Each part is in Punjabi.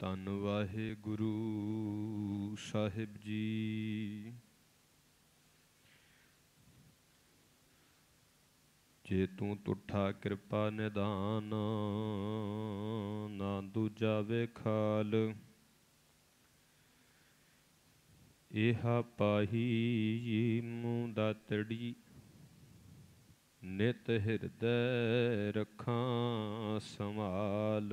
ਧੰਨ ਵਾਹਿਗੁਰੂ ਸਾਹਿਬ ਜੀ ਜੇ ਤੂੰ ਤੁਠਾ ਕਿਰਪਾ ਨਿਦਾਨ ਨਾ ਦੂਜਾ ਵੇਖਾਲ ਇਹਾ ਪਾਹੀ ਮੂੰ ਦਾ ਤੜੀ ਨਿਤ ਹਿਰਦੈ ਰਖਾਂ ਸੰਭਾਲ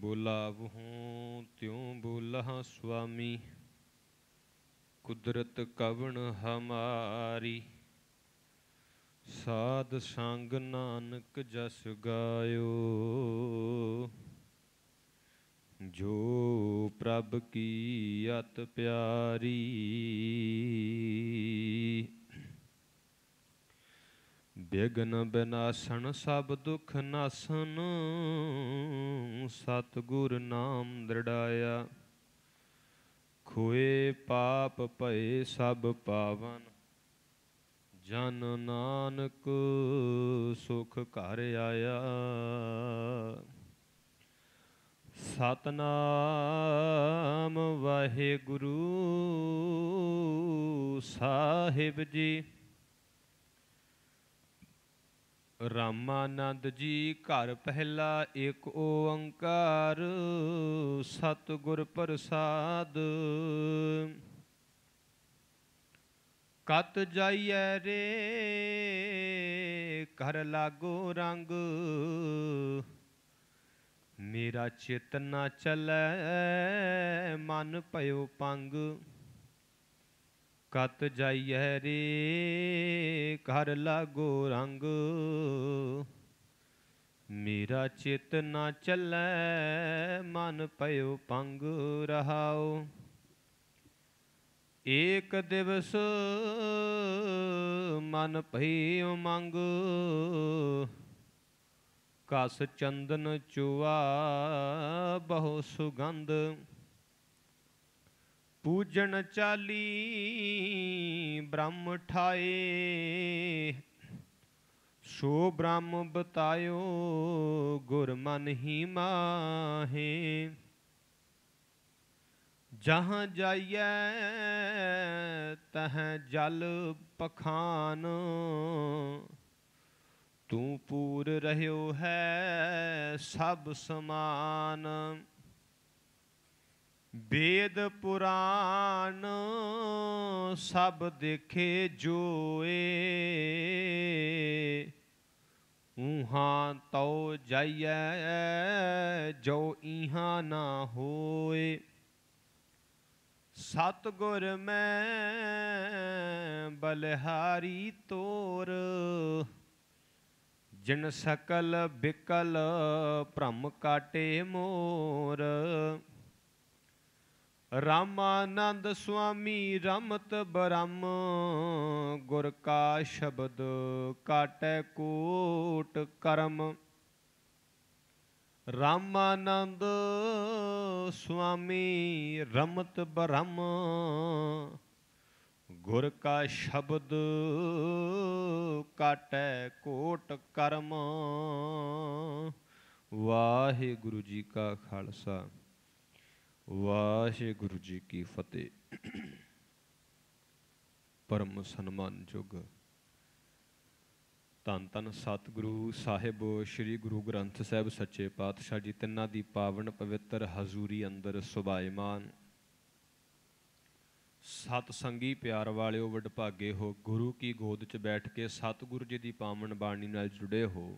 ਬੁਲਾਵ ਹੂੰ ਤਿਉਂ ਬੁਲਹਾ ਸੁਆਮੀ ਕੁਦਰਤ ਕਵਣ ਹਮਾਰੀ ਸਾਧ ਸੰਗ ਨਾਨਕ ਜਸ ਗਾਇਓ ਜੋ ਪ੍ਰਭ ਕੀ ਅਤ ਪਿਆਰੀ ਬਿਗਨ ਬਿਨਾਸਣ ਸਭ ਦੁਖ ਨਾਸਨ ਸਤਗੁਰ ਨਾਮ ਦ੍ਰਿੜਾਇਆ ਖੋਏ ਪਾਪ ਭਏ ਸਭ ਪਾਵਨ ਜਨ ਨਾਨਕ ਸੁਖ ਘਰ ਆਇਆ ਸਤਨਾਮ ਵਾਹਿਗੁਰੂ ਸਾਹਿਬ ਜੀ ਰਾਮਾਨੰਦ ਜੀ ਘਰ ਪਹਿਲਾ ਇੱਕ ਓੰਕਾਰ ਗੁਰ ਪ੍ਰਸਾਦ ਕਤ ਜਾਈਐ ਰੇ ਘਰ ਲਾਗੋ ਰੰਗ ਮੇਰਾ ਚਿਤ ਨਾ ਚਲੇ ਮਨ ਭਇਓ ਪੰਗ ਕਤ ਜਾਈਐ ਰੇ ਘਰ ਲਾਗੋ ਰੰਗ ਮੇਰਾ ਚਿਤ ਨਾ ਚੱਲੈ ਮਨ ਪਇਓ ਪੰਗ ਰਹਾਓ ਏਕ ਦਿਵਸ ਮਨ ਭਈਉ ਮੰਗ ਕਸ ਚੰਦਨ ਚੁਆ ਬਹੁ ਸੁਗੰਧ ਪੂਜਣ ਚਾਲੀ ਬ੍ਰਹਮ ਠਾਏ ਸੋ ਬ੍ਰਹਮ ਬਤਾਇਓ ਗੁਰ ਮਨ ਹੀ ਮਾਹੇ ਜਹਾਂ ਜਾਈਐ ਤਹਾਂ ਜਲ ਪਖਾਨ ਤੂੰ ਪੂਰ ਰਹਿਓ ਹੈ ਸਭ ਸਮਾਨ ਵੇਦ ਪੁਰਾਨ ਸਭ ਦੇਖੇ ਜੋਏ ਉਹਾਂ ਤਉ ਜਾਈਐ ਜੋ ਇਹਾਂ ਨਾ ਹੋਏ ਸਤ ਗੁਰ ਮੈਂ ਬਲਹਾਰੀ ਤੋਰ ਜਿਨ ਸਕਲ ਬਿਕਲ ਭ੍ਰਮ ਕਾਟੇ ਮੋਰ ਰਾਮਾਨੰਦ ਸੁਆਮੀ ਰਮਤ ਬ੍ਰਹਮ ਗੁਰ ਕਾ ਸ਼ਬਦ ਕਾਟੈ ਕੋਟ ਕਰਮ ਰਾਮਾਨੰਦ ਸੁਆਮੀ ਰਮਤ ਬ੍ਰਹਮ ਗੁਰ ਕਾ ਸ਼ਬਦ ਕਾਟੈ ਕੋਟ ਕਰਮ ਵਾਹਿਗੁਰੂ ਜੀ ਕਾ ਖਾਲਸਾ ਵਾਹਿਗੁਰੂ ਜੀ ਕੀ ਫਤਿਹ ਪਰਮ ਸਨਮਾਨ ਜੁਗ ਤਨ ਤਨ ਸਤਿਗੁਰੂ ਸਾਹਿਬ ਸ੍ਰੀ ਗੁਰੂ ਗ੍ਰੰਥ ਸਾਹਿਬ ਸੱਚੇ ਪਾਤਸ਼ਾਹ ਜੀ ਤਿੰਨਾਂ ਦੀ ਪਾਵਨ ਪਵਿੱਤਰ ਹਜ਼ੂਰੀ ਅੰਦਰ ਸੁਭਾਇਮਾਨ ਸਤ ਸੰਗੀ ਪਿਆਰ ਵਾਲਿਓ ਵਡਭਾਗੇ ਹੋ ਗੁਰੂ ਕੀ ਗੋਦ 'ਚ ਬੈਠ ਕੇ ਸਤਿਗੁਰੂ ਜੀ ਦੀ ਪਾਵਨ ਬਾਣੀ ਨਾਲ ਜੁੜੇ ਹੋ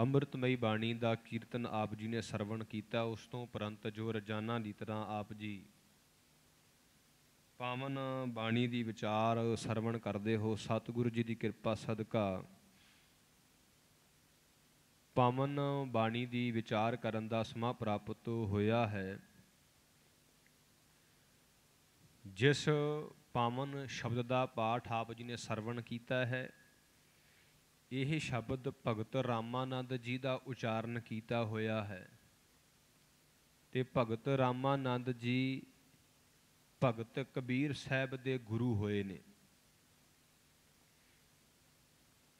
ਅੰਮ੍ਰਿਤਮਈ ਬਾਣੀ ਦਾ ਕੀਰਤਨ ਆਪ ਜੀ ਨੇ ਸਰਵਣ ਕੀਤਾ ਉਸ ਤੋਂ ਪਰੰਤ ਜੋ ਰਜਾਨਾ ਦੀ ਤਰ੍ਹਾਂ ਆਪ ਜੀ ਪਾਵਨ ਬਾਣੀ ਦੀ ਵਿਚਾਰ ਸਰਵਣ ਕਰਦੇ ਹੋ ਸਤਿਗੁਰੂ ਜੀ ਦੀ ਕਿਰਪਾ ਸਦਕਾ ਪਾਵਨ ਬਾਣੀ ਦੀ ਵਿਚਾਰ ਕਰਨ ਦਾ ਸਮਾਂ ਪ੍ਰਾਪਤ ਹੋਇਆ ਹੈ ਜਿਸ ਪਾਵਨ ਸ਼ਬਦ ਦਾ ਪਾਠ ਆਪ ਜੀ ਨੇ ਸਰਵਣ ਕੀਤਾ ਹੈ ਇਹ ਸ਼ਬਦ ਭਗਤ ਰਾਮਾਨੰਦ ਜੀ ਦਾ ਉਚਾਰਨ ਕੀਤਾ ਹੋਇਆ ਹੈ ਤੇ ਭਗਤ ਰਾਮਾਨੰਦ ਜੀ ਭਗਤ ਕਬੀਰ ਸਾਹਿਬ ਦੇ ਗੁਰੂ ਹੋਏ ਨੇ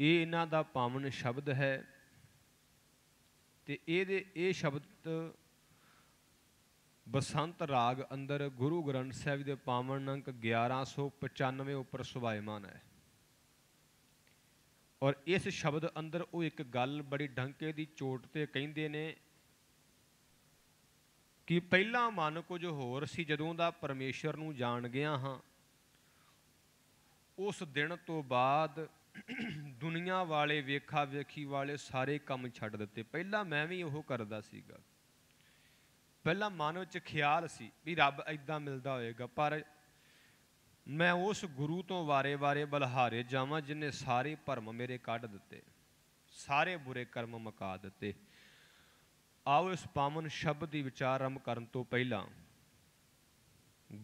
ਇਹ ਇਹਨਾਂ ਦਾ ਪਾਵਨ ਸ਼ਬਦ ਹੈ ਤੇ ਇਹਦੇ ਇਹ ਸ਼ਬਦ ਬਸੰਤ ਰਾਗ ਅੰਦਰ ਗੁਰੂ ਗ੍ਰੰਥ ਸਾਹਿਬ ਦੇ ਪਾਵਨ ਅੰਕ 1195 ਉੱਪਰ ਸੁਭਾਇਮਾਨ ਹੈ ਔਰ ਇਸ ਸ਼ਬਦ ਅੰਦਰ ਉਹ ਇੱਕ ਗੱਲ ਬੜੀ ਢੰਕੇ ਦੀ ਚੋਟ ਤੇ ਕਹਿੰਦੇ ਨੇ ਕਿ ਪਹਿਲਾਂ ਮਨ ਕੁਝ ਹੋਰ ਸੀ ਜਦੋਂ ਦਾ ਪਰਮੇਸ਼ਰ ਨੂੰ ਜਾਣ ਗਿਆ ਹਾਂ ਉਸ ਦਿਨ ਤੋਂ ਬਾਅਦ ਦੁਨੀਆ ਵਾਲੇ ਵੇਖਾ ਵੇਖੀ ਵਾਲੇ ਸਾਰੇ ਕੰਮ ਛੱਡ ਦਿੱਤੇ ਪਹਿਲਾਂ ਮੈਂ ਵੀ ਉਹ ਕਰਦਾ ਸੀਗਾ ਪਹਿਲਾਂ ਮਨ ਵਿੱਚ ਖਿਆਲ ਸੀ ਵੀ ਰੱਬ ਐਦਾਂ ਮਿਲਦਾ ਹੋਏਗਾ ਪਰ ਮੈਂ ਉਸ ਗੁਰੂ ਤੋਂ ਵਾਰੇ-ਵਾਰੇ ਬਲਹਾਰੇ ਜਾਵਾਂ ਜਿਨੇ ਸਾਰੇ ਭਰਮ ਮੇਰੇ ਕੱਢ ਦਿੱਤੇ ਸਾਰੇ ਬੁਰੇ ਕਰਮ ਮਕਾ ਦਿੱਤੇ ਆਓ ਇਸ ਪਾਵਨ ਸ਼ਬਦ ਦੀ ਵਿਚਾਰ ਆਰੰਭ ਕਰਨ ਤੋਂ ਪਹਿਲਾਂ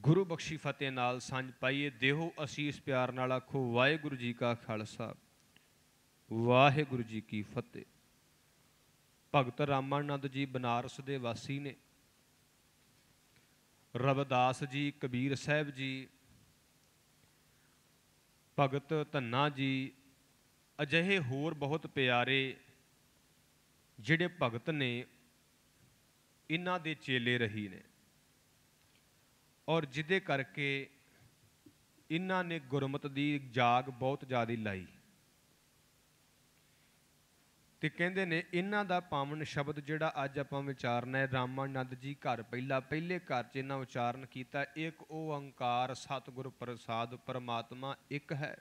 ਗੁਰੂ ਬਖਸ਼ੀ ਫਤਿਹ ਨਾਲ ਸੰਜ ਪਾਈਏ ਦੇਹੋ ਅਸੀਸ ਪਿਆਰ ਨਾਲ ਆਖੋ ਵਾਹਿਗੁਰੂ ਜੀ ਕਾ ਖਾਲਸਾ ਵਾਹਿਗੁਰੂ ਜੀ ਕੀ ਫਤਿਹ ਭਗਤ ਰਾਮਾਨੰਦ ਜੀ ਬਨਾਰਸ ਦੇ ਵਾਸੀ ਨੇ ਰਵਿਦਾਸ ਜੀ ਕਬੀਰ ਸਾਹਿਬ ਜੀ ਭਗਤ ਧੰਨਾ ਜੀ ਅਜਿਹੇ ਹੋਰ ਬਹੁਤ ਪਿਆਰੇ ਜਿਹੜੇ ਭਗਤ ਨੇ ਇਹਨਾਂ ਦੇ ਚੇਲੇ ਰਹੀ ਨੇ ਔਰ ਜਿਹਦੇ ਕਰਕੇ ਇਹਨਾਂ ਨੇ ਗੁਰਮਤ ਦੀ ਜਾਗ ਬਹੁਤ ਜ਼ਿਆਦਾ ਲਾਈ ਤੇ ਕਹਿੰਦੇ ਨੇ ਇਹਨਾਂ ਦਾ ਪਾਵਨ ਸ਼ਬਦ ਜਿਹੜਾ ਅੱਜ ਆਪਾਂ ਵਿਚਾਰਨਾ ਹੈ ਰਾਮਾਨੰਦ ਜੀ ਘਰ ਪਹਿਲਾ ਪਹਿਲੇ ਘਰ 'ਚ ਇਹਨਾਂ ਉਚਾਰਨ ਕੀਤਾ ਇੱਕ ਓੰਕਾਰ ਸਤਿਗੁਰ ਪ੍ਰਸਾਦ ਪਰਮਾਤਮਾ ਇੱਕ ਹੈ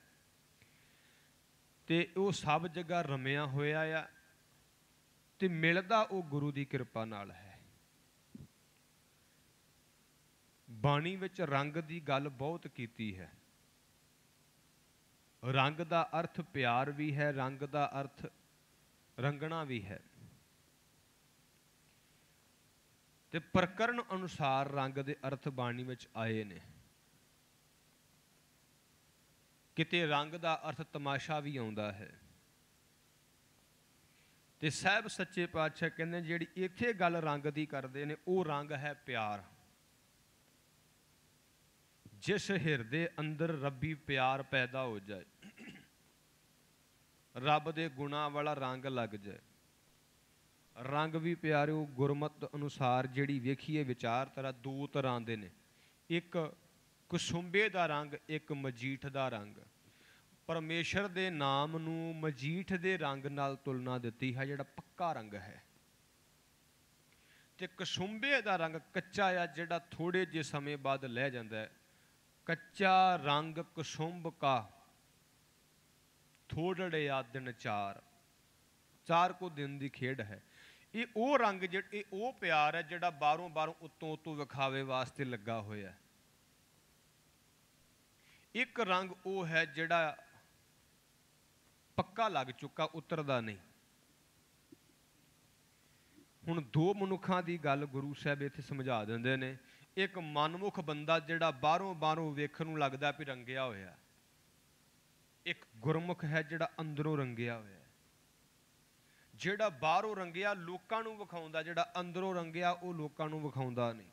ਤੇ ਉਹ ਸਭ ਜਗ੍ਹਾ ਰਮਿਆ ਹੋਇਆ ਆ ਤੇ ਮਿਲਦਾ ਉਹ ਗੁਰੂ ਦੀ ਕਿਰਪਾ ਨਾਲ ਹੈ ਬਾਣੀ ਵਿੱਚ ਰੰਗ ਦੀ ਗੱਲ ਬਹੁਤ ਕੀਤੀ ਹੈ ਰੰਗ ਦਾ ਅਰਥ ਪਿਆਰ ਵੀ ਹੈ ਰੰਗ ਦਾ ਅਰਥ ਰੰਗਣਾ ਵੀ ਹੈ ਤੇ ਪ੍ਰਕਰਨ ਅਨੁਸਾਰ ਰੰਗ ਦੇ ਅਰਥ ਬਾਣੀ ਵਿੱਚ ਆਏ ਨੇ ਕਿਤੇ ਰੰਗ ਦਾ ਅਰਥ ਤਮਾਸ਼ਾ ਵੀ ਆਉਂਦਾ ਹੈ ਤੇ ਸਹਿਬ ਸੱਚੇ ਪਾਤਸ਼ਾਹ ਕਹਿੰਦੇ ਜਿਹੜੀ ਇੱਥੇ ਗੱਲ ਰੰਗ ਦੀ ਕਰਦੇ ਨੇ ਉਹ ਰੰਗ ਹੈ ਪਿਆਰ ਜਿਸ ਹਿਰਦੇ ਅੰਦਰ ਰੱਬੀ ਪਿਆਰ ਪੈਦਾ ਹੋ ਜਾਏ ਰੱਬ ਦੇ ਗੁਣਾ ਵਾਲਾ ਰੰਗ ਲੱਗ ਜਾਏ ਰੰਗ ਵੀ ਪਿਆਰਿਓ ਗੁਰਮਤ ਅਨੁਸਾਰ ਜਿਹੜੀ ਵੇਖੀਏ ਵਿਚਾਰ ਤਰਾ ਦੋ ਤਰ੍ਹਾਂ ਦੇ ਨੇ ਇੱਕ ਕੁਸੁੰਬੇ ਦਾ ਰੰਗ ਇੱਕ ਮਜੀਠ ਦਾ ਰੰਗ ਪਰਮੇਸ਼ਰ ਦੇ ਨਾਮ ਨੂੰ ਮਜੀਠ ਦੇ ਰੰਗ ਨਾਲ ਤੁਲਨਾ ਦਿੱਤੀ ਹੈ ਜਿਹੜਾ ਪੱਕਾ ਰੰਗ ਹੈ ਤੇ ਕਸੁੰਬੇ ਦਾ ਰੰਗ ਕੱਚਾ ਆ ਜਿਹੜਾ ਥੋੜੇ ਜੇ ਸਮੇਂ ਬਾਅਦ ਲੈ ਜਾਂਦਾ ਹੈ ਕੱਚਾ ਰੰਗ ਕਸੁੰਬ ਕਾ ਥੋੜੜੇ ਆ ਦਿਨ ਚਾਰ ਚਾਰ ਕੋ ਦਿਨ ਦੀ ਖੇਡ ਹੈ ਇਹ ਉਹ ਰੰਗ ਜਿਹੜਾ ਇਹ ਉਹ ਪਿਆਰ ਹੈ ਜਿਹੜਾ ਬਾਹਰੋਂ ਬਾਹਰੋਂ ਉਤੋਂ ਉਤੋਂ ਵਿਖਾਵੇ ਵਾਸਤੇ ਲੱਗਾ ਹੋਇਆ ਹੈ ਇੱਕ ਰੰਗ ਉਹ ਹੈ ਜਿਹੜਾ ਪੱਕਾ ਲੱਗ ਚੁੱਕਾ ਉਤਰਦਾ ਨਹੀਂ ਹੁਣ ਦੋ ਮਨੁੱਖਾਂ ਦੀ ਗੱਲ ਗੁਰੂ ਸਾਹਿਬ ਇੱਥੇ ਸਮਝਾ ਦਿੰਦੇ ਨੇ ਇੱਕ ਮਨਮੁਖ ਬੰਦਾ ਜਿਹੜਾ ਬਾਹਰੋਂ ਬਾਹਰੋਂ ਵੇਖਣ ਨੂੰ ਲੱਗਦਾ ਵੀ ਰੰਗਿਆ ਹੋਇਆ ਇੱਕ ਗੁਰਮੁਖ ਹੈ ਜਿਹੜਾ ਅੰਦਰੋਂ ਰੰਗਿਆ ਹੋਇਆ ਹੈ ਜਿਹੜਾ ਬਾਹਰੋਂ ਰੰਗਿਆ ਲੋਕਾਂ ਨੂੰ ਵਿਖਾਉਂਦਾ ਜਿਹੜਾ ਅੰਦਰੋਂ ਰੰਗਿਆ ਉਹ ਲੋਕਾਂ ਨੂੰ ਵਿਖਾਉਂਦਾ ਨਹੀਂ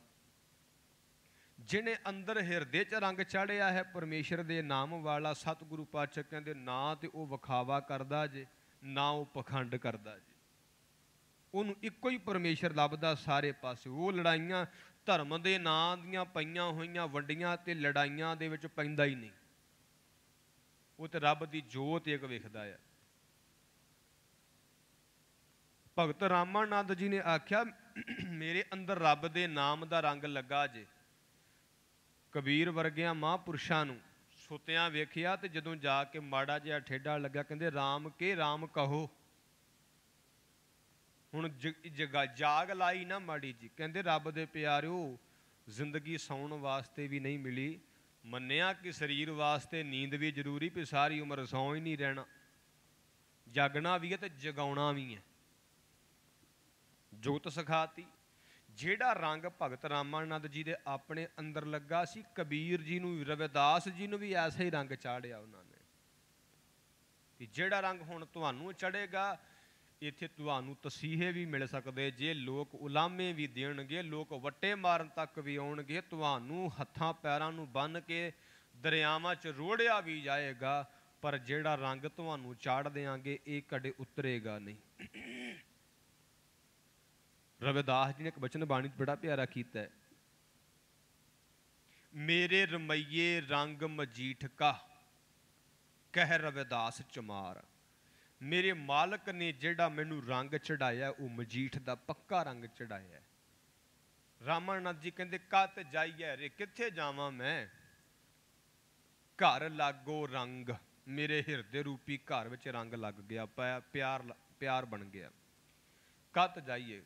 ਜਿਨੇ ਅੰਦਰ ਹਿਰਦੇ 'ਚ ਰੰਗ ਚੜਿਆ ਹੈ ਪਰਮੇਸ਼ਰ ਦੇ ਨਾਮ ਵਾਲਾ ਸਤਿਗੁਰੂ ਪਾਤਸ਼ਾਹ ਕਹਿੰਦੇ ਨਾ ਤੇ ਉਹ ਵਿਖਾਵਾ ਕਰਦਾ ਜੇ ਨਾ ਉਹ ਪਖੰਡ ਕਰਦਾ ਜੇ ਉਹਨੂੰ ਇੱਕੋ ਹੀ ਪਰਮੇਸ਼ਰ ਲੱਭਦਾ ਸਾਰੇ ਪਾਸੇ ਉਹ ਲੜਾਈਆਂ ਧਰਮ ਦੇ ਨਾਂ ਦੀਆਂ ਪਈਆਂ ਹੋਈਆਂ ਵੰਡੀਆਂ ਤੇ ਲੜਾਈਆਂ ਦੇ ਵਿੱਚ ਪੈਂਦਾ ਹੀ ਨਹੀਂ ਉਹ ਤੇ ਰੱਬ ਦੀ ਜੋਤ ਇੱਕ ਵੇਖਦਾ ਆ ਭਗਤ ਰਾਮਾਨੰਦ ਜੀ ਨੇ ਆਖਿਆ ਮੇਰੇ ਅੰਦਰ ਰੱਬ ਦੇ ਨਾਮ ਦਾ ਰੰਗ ਲੱਗਾ ਜੇ ਕਬੀਰ ਵਰਗਿਆਂ ਮਹਾਪੁਰਸ਼ਾਂ ਨੂੰ ਸੁੱਤਿਆਂ ਵੇਖਿਆ ਤੇ ਜਦੋਂ ਜਾ ਕੇ ਮਾੜਾ ਜਿਹਾ ਠੇਡਾ ਲੱਗਾ ਕਹਿੰਦੇ ਰਾਮ ਕੇ ਰਾਮ ਕਹੋ ਹੁਣ ਜਗਾ ਜਾਗ ਲਾਈ ਨਾ ਮਾੜੀ ਜੀ ਕਹਿੰਦੇ ਰੱਬ ਦੇ ਪਿਆਰਿਓ ਜ਼ਿੰਦਗੀ ਸੌਣ ਵਾਸਤੇ ਵੀ ਨਹੀਂ ਮਿਲੀ ਮੰਨਿਆ ਕਿ ਸਰੀਰ ਵਾਸਤੇ ਨੀਂਦ ਵੀ ਜ਼ਰੂਰੀ ਪਈ ਸਾਰੀ ਉਮਰ ਸੌਂ ਹੀ ਨਹੀਂ ਰਹਿਣਾ ਜਾਗਣਾ ਵੀ ਹੈ ਤੇ ਜਗਾਉਣਾ ਵੀ ਹੈ ਜੋਤ ਸਖਾਤੀ ਜਿਹੜਾ ਰੰਗ ਭਗਤ ਰਾਮਾਨੰਦ ਜੀ ਦੇ ਆਪਣੇ ਅੰਦਰ ਲੱਗਾ ਸੀ ਕਬੀਰ ਜੀ ਨੂੰ ਰਵਿਦਾਸ ਜੀ ਨੂੰ ਵੀ ਐਸਾ ਹੀ ਰੰਗ ਚਾੜਿਆ ਉਹਨਾਂ ਨੇ ਕਿ ਜਿਹੜਾ ਰੰਗ ਹੁਣ ਤੁਹਾਨੂੰ ਚੜੇਗਾ ਇੱਥੇ ਤੁਹਾਨੂੰ ਤਸੀਹੇ ਵੀ ਮਿਲ ਸਕਦੇ ਜੇ ਲੋਕ ਉਲਾਮੇ ਵੀ ਦੇਣਗੇ ਲੋਕ ਵੱਟੇ ਮਾਰਨ ਤੱਕ ਵੀ ਆਉਣਗੇ ਤੁਹਾਨੂੰ ਹੱਥਾਂ ਪੈਰਾਂ ਨੂੰ ਬੰਨ ਕੇ ਦਰਿਆਵਾਂ 'ਚ ਰੋੜਿਆ ਵੀ ਜਾਏਗਾ ਪਰ ਜਿਹੜਾ ਰੰਗ ਤੁਹਾਨੂੰ ਚਾੜ ਦੇਾਂਗੇ ਇਹ ਕਦੇ ਉਤਰੇਗਾ ਨਹੀਂ ਰਵਿਦਾਸ ਜੀ ਨੇ ਇੱਕ ਬਚਨ ਬਾਣੀ ਬੜਾ ਪਿਆਰਾ ਕੀਤਾ ਹੈ ਮੇਰੇ ਰਮਈਏ ਰੰਗ ਮਜੀਠ ਕਾ ਕਹਿ ਰਵਿਦਾਸ ਚਮਾਰ ਮੇਰੇ ਮਾਲਕ ਨੇ ਜਿਹੜਾ ਮੈਨੂੰ ਰੰਗ ਚੜਾਇਆ ਉਹ ਮਜੀਠ ਦਾ ਪੱਕਾ ਰੰਗ ਚੜਾਇਆ ਰਾਮਨਾਥ ਜੀ ਕਹਿੰਦੇ ਕਤ ਜਾਈਏ ਰੇ ਕਿੱਥੇ ਜਾਵਾਂ ਮੈਂ ਘਰ ਲਾਗੋ ਰੰਗ ਮੇਰੇ ਹਿਰਦੇ ਰੂਪੀ ਘਰ ਵਿੱਚ ਰੰਗ ਲੱਗ ਗਿਆ ਪਿਆਰ ਪਿਆਰ ਬਣ ਗਿਆ ਕਤ ਜਾਈਏ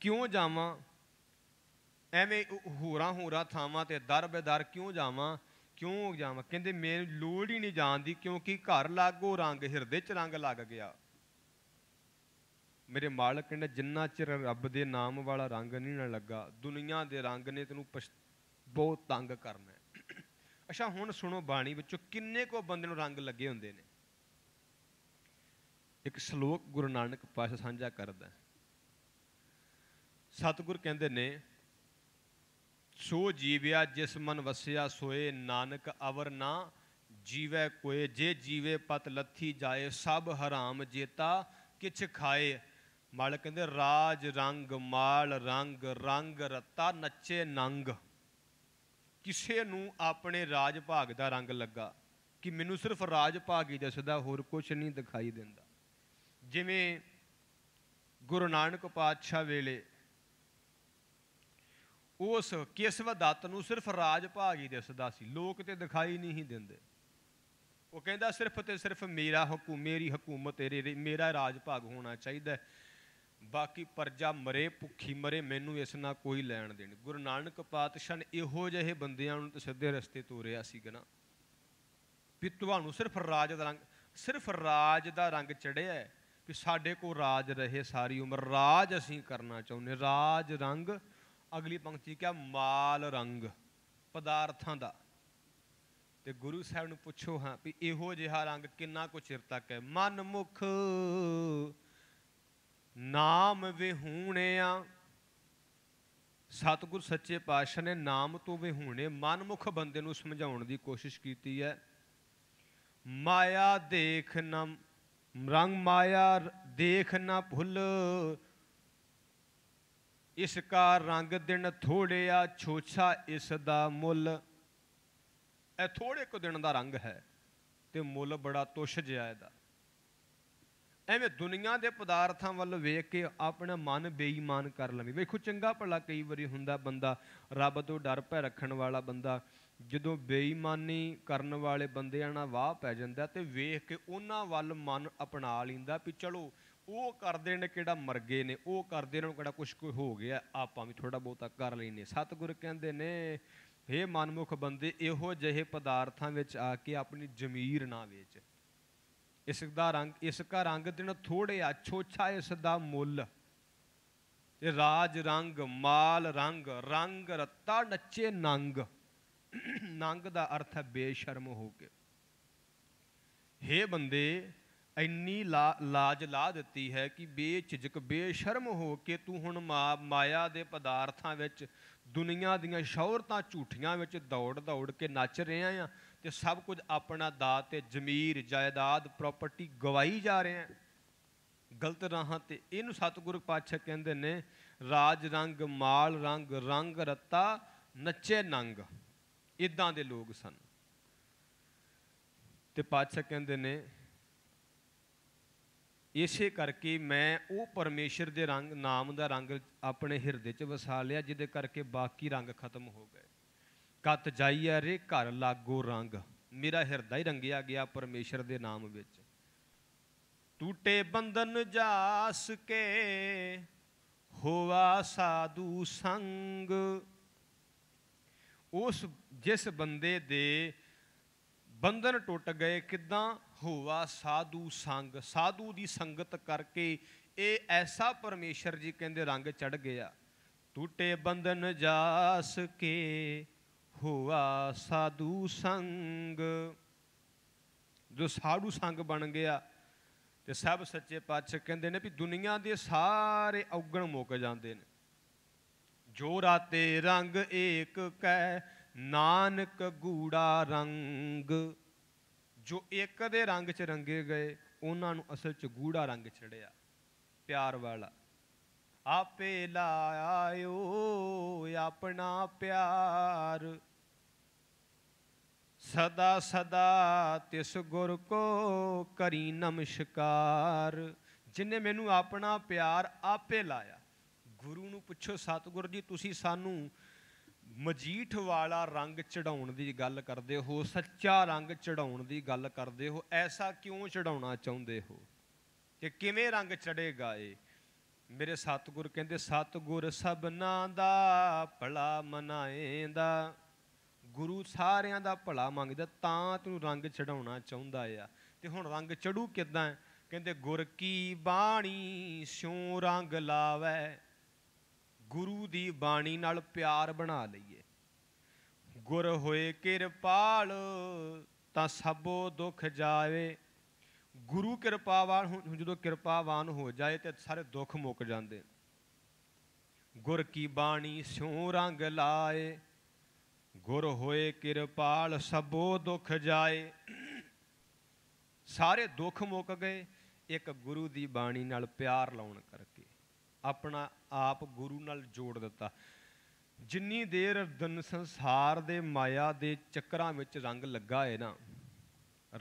ਕਿਉਂ ਜਾਵਾਂ ਐਵੇਂ ਹੋਰਾ ਹੋਰਾ ਥਾਵਾਂ ਤੇ ਦਰ ਕਿਉਂ ਜਾਵਾਂ ਕਿਉਂ ਜਾਵਾਂ ਕਹਿੰਦੇ ਮੈਨੂੰ ਲੋੜ ਹੀ ਨਹੀਂ ਜਾਣ ਦੀ ਕਿਉਂਕਿ ਘਰ ਲਾਗੋ ਰੰਗ ਹਿਰਦੇ 'ਚ ਰੰਗ ਲੱਗ ਗਿਆ ਮੇਰੇ ਮਾਲਕ ਕਹਿੰਦੇ ਜਿੰਨਾ ਚਿਰ ਰੱਬ ਦੇ ਨਾਮ ਵਾਲਾ ਰੰਗ ਨਹੀਂ ਨਾ ਲੱਗਾ ਦੁਨੀਆ ਦੇ ਰੰਗ ਨੇ ਤੈਨੂੰ ਬਹੁਤ ਤੰਗ ਕਰਨਾ ਅੱਛਾ ਹੁਣ ਸੁਣੋ ਬਾਣੀ ਵਿੱਚੋਂ ਕਿੰਨੇ ਕੋ ਬੰਦੇ ਨੂੰ ਰੰਗ ਲੱਗੇ ਹੁੰਦੇ ਨੇ ਇੱਕ ਸ਼ਲੋਕ ਗੁਰੂ ਨਾਨਕ ਪਾਸ਼ਾ ਸਾਂਝਾ ਕਰਦਾ ਸਤਿਗੁਰ ਕਹਿੰਦੇ ਨੇ ਸੋ ਜੀਵਿਆ ਜਿਸ ਮਨ ਵਸਿਆ ਸੋਏ ਨਾਨਕ ਅਵਰ ਨਾ ਜੀਵੇ ਕੋਏ ਜੇ ਜੀਵੇ ਪਤ ਲੱਥੀ ਜਾਏ ਸਭ ਹਰਾਮ ਜੇਤਾ ਕਿਛ ਖਾਏ ਮਾਲ ਕਹਿੰਦੇ ਰਾਜ ਰੰਗ ਮਾਲ ਰੰਗ ਰੰਗ ਰਤਾ ਨੱਚੇ ਨੰਗ ਕਿਸੇ ਨੂੰ ਆਪਣੇ ਰਾਜ ਭਾਗ ਦਾ ਰੰਗ ਲੱਗਾ ਕਿ ਮੈਨੂੰ ਸਿਰਫ ਰਾਜ ਭਾਗ ਹੀ ਦਿਸਦਾ ਹੋਰ ਕੁਝ ਨਹੀਂ ਦਿਖਾਈ ਦਿੰਦਾ ਜਿਵੇਂ ਗੁਰੂ ਨਾਨਕ ਪਾਤਸ਼ਾਹ ਵੇਲੇ ਉਸ ਕਿਸਵ ਦਤ ਨੂੰ ਸਿਰਫ ਰਾਜ ਭਾਗ ਹੀ ਦਿਸਦਾ ਸੀ ਲੋਕ ਤੇ ਦਿਖਾਈ ਨਹੀਂ ਦਿੰਦੇ ਉਹ ਕਹਿੰਦਾ ਸਿਰਫ ਤੇ ਸਿਰਫ ਮੇਰਾ ਹਕੂ ਮੇਰੀ ਹਕੂਮਤ ਤੇਰੇ ਮੇਰਾ ਰਾਜ ਭਾਗ ਹੋਣਾ ਚਾਹੀਦਾ ਬਾਕੀ ਪਰਜਾ ਮਰੇ ਭੁੱਖੀ ਮਰੇ ਮੈਨੂੰ ਇਸ ਨਾਲ ਕੋਈ ਲੈਣ ਦੇਣ ਗੁਰੂ ਨਾਨਕ ਪਾਤਸ਼ਾਹ ਨੇ ਇਹੋ ਜਿਹੇ ਬੰਦਿਆਂ ਨੂੰ ਤੇ ਸਿੱਧੇ ਰਸਤੇ ਤੋਰਿਆ ਸੀ ਗਨਾ ਵੀ ਤੁਹਾਨੂੰ ਸਿਰਫ ਰਾਜ ਦਾ ਰੰਗ ਸਿਰਫ ਰਾਜ ਦਾ ਰੰਗ ਚੜਿਆ ਹੈ ਵੀ ਸਾਡੇ ਕੋ ਰਾਜ ਰਹੇ ساری ਉਮਰ ਰਾਜ ਅਸੀਂ ਕਰਨਾ ਚਾਹੁੰਦੇ ਰਾਜ ਰੰਗ ਅਗਲੀ ਪੰਕਤੀ ਕਿਹਾ ਮਾਲ ਰੰਗ ਪਦਾਰਥਾਂ ਦਾ ਤੇ ਗੁਰੂ ਸਾਹਿਬ ਨੂੰ ਪੁੱਛੋ ਹਾਂ ਵੀ ਇਹੋ ਜਿਹਾ ਰੰਗ ਕਿੰਨਾ ਕੁ ਚਿਰ ਤੱਕ ਹੈ ਮਨ ਮੁਖ ਨਾਮ ਵਿਹੂਣਿਆ ਸਤਿਗੁਰ ਸੱਚੇ ਪਾਤਸ਼ਾਹ ਨੇ ਨਾਮ ਤੋਂ ਵਿਹੂਣੇ ਮਨਮੁਖ ਬੰਦੇ ਨੂੰ ਸਮਝਾਉਣ ਦੀ ਕੋਸ਼ਿਸ਼ ਕੀਤੀ ਹੈ ਮਾਇਆ ਦੇਖ ਨਾ ਰੰਗ ਮਾਇਆ ਦੇਖ ਨਾ ਭੁੱਲ ਇਸ ਕਾ ਰੰਗ ਦਿਨ ਥੋੜਿਆ ਛੋਛਾ ਇਸ ਦਾ ਮੁੱਲ ਇਹ ਥੋੜੇ ਕੁ ਦਿਨ ਦਾ ਰੰਗ ਹੈ ਤੇ ਮੁੱਲ ਬੜਾ ਤੁਸ਼ ਜਿਆ ਇਹਦਾ ਐਵੇਂ ਦੁਨੀਆ ਦੇ ਪਦਾਰਥਾਂ ਵੱਲ ਵੇਖ ਕੇ ਆਪਣਾ ਮਨ ਬੇਈਮਾਨ ਕਰ ਲਵੇ ਵੇਖੋ ਚੰਗਾ ਭਲਾ ਕਈ ਵਾਰੀ ਹੁੰਦਾ ਬੰਦਾ ਰੱਬ ਤੋਂ ਡਰ ਭੈ ਰੱਖਣ ਵਾਲਾ ਬੰਦਾ ਜਦੋਂ ਬੇਈਮਾਨੀ ਕਰਨ ਵਾਲੇ ਬੰਦਿਆਂ ਨਾਲ ਵਾਹ ਪੈ ਜਾਂਦਾ ਤੇ ਵੇਖ ਕੇ ਉਹਨਾਂ ਵੱਲ ਮਨ ਅਪਣਾ ਲਿੰਦਾ ਵੀ ਚਲੋ ਉਹ ਕਰਦੇ ਨੇ ਕਿਹੜਾ ਮਰ ਗਏ ਨੇ ਉਹ ਕਰਦੇ ਨੇ ਕਿਹੜਾ ਕੁਝ ਕੋਈ ਹੋ ਗਿਆ ਆਪਾਂ ਵੀ ਥੋੜਾ ਬਹੁਤਾ ਕਰ ਲੈਨੇ ਸਤਿਗੁਰ ਕਹਿੰਦੇ ਨੇ हे ਮਨਮੁਖ ਬੰਦੇ ਇਹੋ ਜਿਹੇ ਪਦਾਰਥਾਂ ਵਿੱਚ ਆ ਕੇ ਆਪਣੀ ਜ਼ਮੀਰ ਨਾ ਵੇਚ ਇਸ ਦਾ ਰੰਗ ਇਸ ਦਾ ਰੰਗ ਦਿਨ ਥੋੜੇ ਆ ਛੋਛਾ ਇਸ ਦਾ ਮੁੱਲ ਤੇ ਰਾਜ ਰੰਗ ਮਾਲ ਰੰਗ ਰੰਗ ਰੱਤਾ ਨੱਚੇ ਨੰਗ ਨੰਗ ਦਾ ਅਰਥ ਹੈ ਬੇਸ਼ਰਮ ਹੋ ਕੇ हे ਬੰਦੇ ਇੰਨੀ ਲਾਜ ਲਾ ਦਿੱਤੀ ਹੈ ਕਿ ਬੇਝਿਜਕ ਬੇਸ਼ਰਮ ਹੋ ਕੇ ਤੂੰ ਹੁਣ ਮਾਇਆ ਦੇ ਪਦਾਰਥਾਂ ਵਿੱਚ ਦੁਨੀਆ ਦੀਆਂ ਸ਼ੌਹਰਤਾਂ ਝੂਠੀਆਂ ਵਿੱਚ ਦੌੜ ਦੌੜ ਕੇ ਨੱਚ ਰਿਹਾ ਆ ਤੇ ਸਭ ਕੁਝ ਆਪਣਾ ਦਾਤ ਤੇ ਜ਼ਮੀਰ ਜਾਇਦਾਦ ਪ੍ਰਾਪਰਟੀ ਗਵਾਈ ਜਾ ਰਿਹਾ ਗਲਤ ਰਾਹਾਂ ਤੇ ਇਹਨੂੰ ਸਤਿਗੁਰ ਪਾਤਸ਼ਾਹ ਕਹਿੰਦੇ ਨੇ ਰਾਜ ਰੰਗ ਮਾਲ ਰੰਗ ਰੰਗ ਰੱਤਾ ਨੱਚੇ ਨੰਗ ਇਦਾਂ ਦੇ ਲੋਕ ਸਨ ਤੇ ਪਾਤਸ਼ਾਹ ਕਹਿੰਦੇ ਨੇ ਇਸੇ ਕਰਕੇ ਮੈਂ ਉਹ ਪਰਮੇਸ਼ਰ ਦੇ ਰੰਗ ਨਾਮ ਦਾ ਰੰਗ ਆਪਣੇ ਹਿਰਦੇ 'ਚ ਵਸਾ ਲਿਆ ਜਿਹਦੇ ਕਰਕੇ ਬਾਕੀ ਰੰਗ ਖਤਮ ਹੋ ਗਏ ਕਤ ਜਾਈਆ ਰੇ ਘਰ ਲਾਗੋ ਰੰਗ ਮੇਰਾ ਹਿਰਦਾ ਹੀ ਰੰਗਿਆ ਗਿਆ ਪਰਮੇਸ਼ਰ ਦੇ ਨਾਮ ਵਿੱਚ ਟੂਟੇ ਬੰਧਨ ਜਾਸ ਕੇ ਹੋਵਾ ਸਾਧੂ ਸੰਗ ਉਸ ਜਿਸ ਬੰਦੇ ਦੇ ਬੰਧਨ ਟੁੱਟ ਗਏ ਕਿਦਾਂ ਹੋਵਾ ਸਾਧੂ ਸੰਗ ਸਾਧੂ ਦੀ ਸੰਗਤ ਕਰਕੇ ਇਹ ਐਸਾ ਪਰਮੇਸ਼ਰ ਜੀ ਕਹਿੰਦੇ ਰੰਗ ਚੜ ਗਿਆ ਟੁੱਟੇ ਬੰਧਨ ਜਾਸ ਕੇ ਹੋਵਾ ਸਾਧੂ ਸੰਗ ਜੋ ਸਾਧੂ ਸੰਗ ਬਣ ਗਿਆ ਤੇ ਸਭ ਸੱਚੇ ਪਾਤਸ਼ਾਹ ਕਹਿੰਦੇ ਨੇ ਵੀ ਦੁਨੀਆ ਦੇ ਸਾਰੇ ਔਗਣ ਮੁੱਕ ਜਾਂਦੇ ਨੇ ਜੋ ਰਾਤੇ ਰੰਗ ਏਕ ਕੈ ਨਾਨਕ ਗੂੜਾ ਰੰਗ ਜੋ ਇੱਕ ਦੇ ਰੰਗ 'ਚ ਰੰਗੇ ਗਏ ਉਹਨਾਂ ਨੂੰ ਅਸਲ 'ਚ ਗੂੜਾ ਰੰਗ ਚੜਿਆ ਪਿਆਰ ਵਾਲਾ ਆਪੇ ਲਾਇਓ ਆਪਣਾ ਪਿਆਰ ਸਦਾ ਸਦਾ ਤਿਸ ਗੁਰ ਕੋ ਕਰੀ ਨਮਸਕਾਰ ਜਿਨੇ ਮੈਨੂੰ ਆਪਣਾ ਪਿਆਰ ਆਪੇ ਲਾਇਆ ਗੁਰੂ ਨੂੰ ਪੁੱਛੋ ਸਤਿਗੁਰ ਜੀ ਤੁਸੀਂ ਸਾਨੂੰ ਮਜੀਠ ਵਾਲਾ ਰੰਗ ਚੜਾਉਣ ਦੀ ਗੱਲ ਕਰਦੇ ਹੋ ਸੱਚਾ ਰੰਗ ਚੜਾਉਣ ਦੀ ਗੱਲ ਕਰਦੇ ਹੋ ਐਸਾ ਕਿਉਂ ਚੜਾਉਣਾ ਚਾਹੁੰਦੇ ਹੋ ਕਿ ਕਿਵੇਂ ਰੰਗ ਚੜੇਗਾ ਏ ਮੇਰੇ ਸਤਗੁਰ ਕਹਿੰਦੇ ਸਤਗੁਰ ਸਭਨਾ ਦਾ ਭਲਾ ਮਨਾਏਂਦਾ ਗੁਰੂ ਸਾਰਿਆਂ ਦਾ ਭਲਾ ਮੰਗਦਾ ਤਾਂ ਤੂੰ ਰੰਗ ਚੜਾਉਣਾ ਚਾਹੁੰਦਾ ਆ ਤੇ ਹੁਣ ਰੰਗ ਚੜੂ ਕਿਦਾਂ ਕਹਿੰਦੇ ਗੁਰ ਕੀ ਬਾਣੀ ਸਿਉ ਰੰਗ ਲਾਵੇ ਗੁਰੂ ਦੀ ਬਾਣੀ ਨਾਲ ਪਿਆਰ ਬਣਾ ਲਈਏ ਗੁਰ ਹੋਏ ਕਿਰਪਾਲ ਤਾਂ ਸਭੋ ਦੁੱਖ ਜਾਵੇ ਗੁਰੂ ਕਿਰਪਾਵਾਨ ਜਦੋਂ ਕਿਰਪਾਵਾਨ ਹੋ ਜਾਏ ਤੇ ਸਾਰੇ ਦੁੱਖ ਮੁੱਕ ਜਾਂਦੇ ਗੁਰ ਕੀ ਬਾਣੀ ਸਿਉ ਰੰਗ ਲਾਏ ਗੁਰ ਹੋਏ ਕਿਰਪਾਲ ਸਭੋ ਦੁੱਖ ਜਾਏ ਸਾਰੇ ਦੁੱਖ ਮੁੱਕ ਗਏ ਇੱਕ ਗੁਰੂ ਦੀ ਬਾਣੀ ਨਾਲ ਪਿਆਰ ਲਾਉਣ ਕਰਕੇ ਆਪਣਾ ਆਪ ਗੁਰੂ ਨਾਲ ਜੋੜ ਦਿੱਤਾ ਜਿੰਨੀ ਦੇਰ ਦਨ ਸੰਸਾਰ ਦੇ ਮਾਇਆ ਦੇ ਚੱਕਰਾਂ ਵਿੱਚ ਰੰਗ ਲੱਗਾ ਹੈ ਨਾ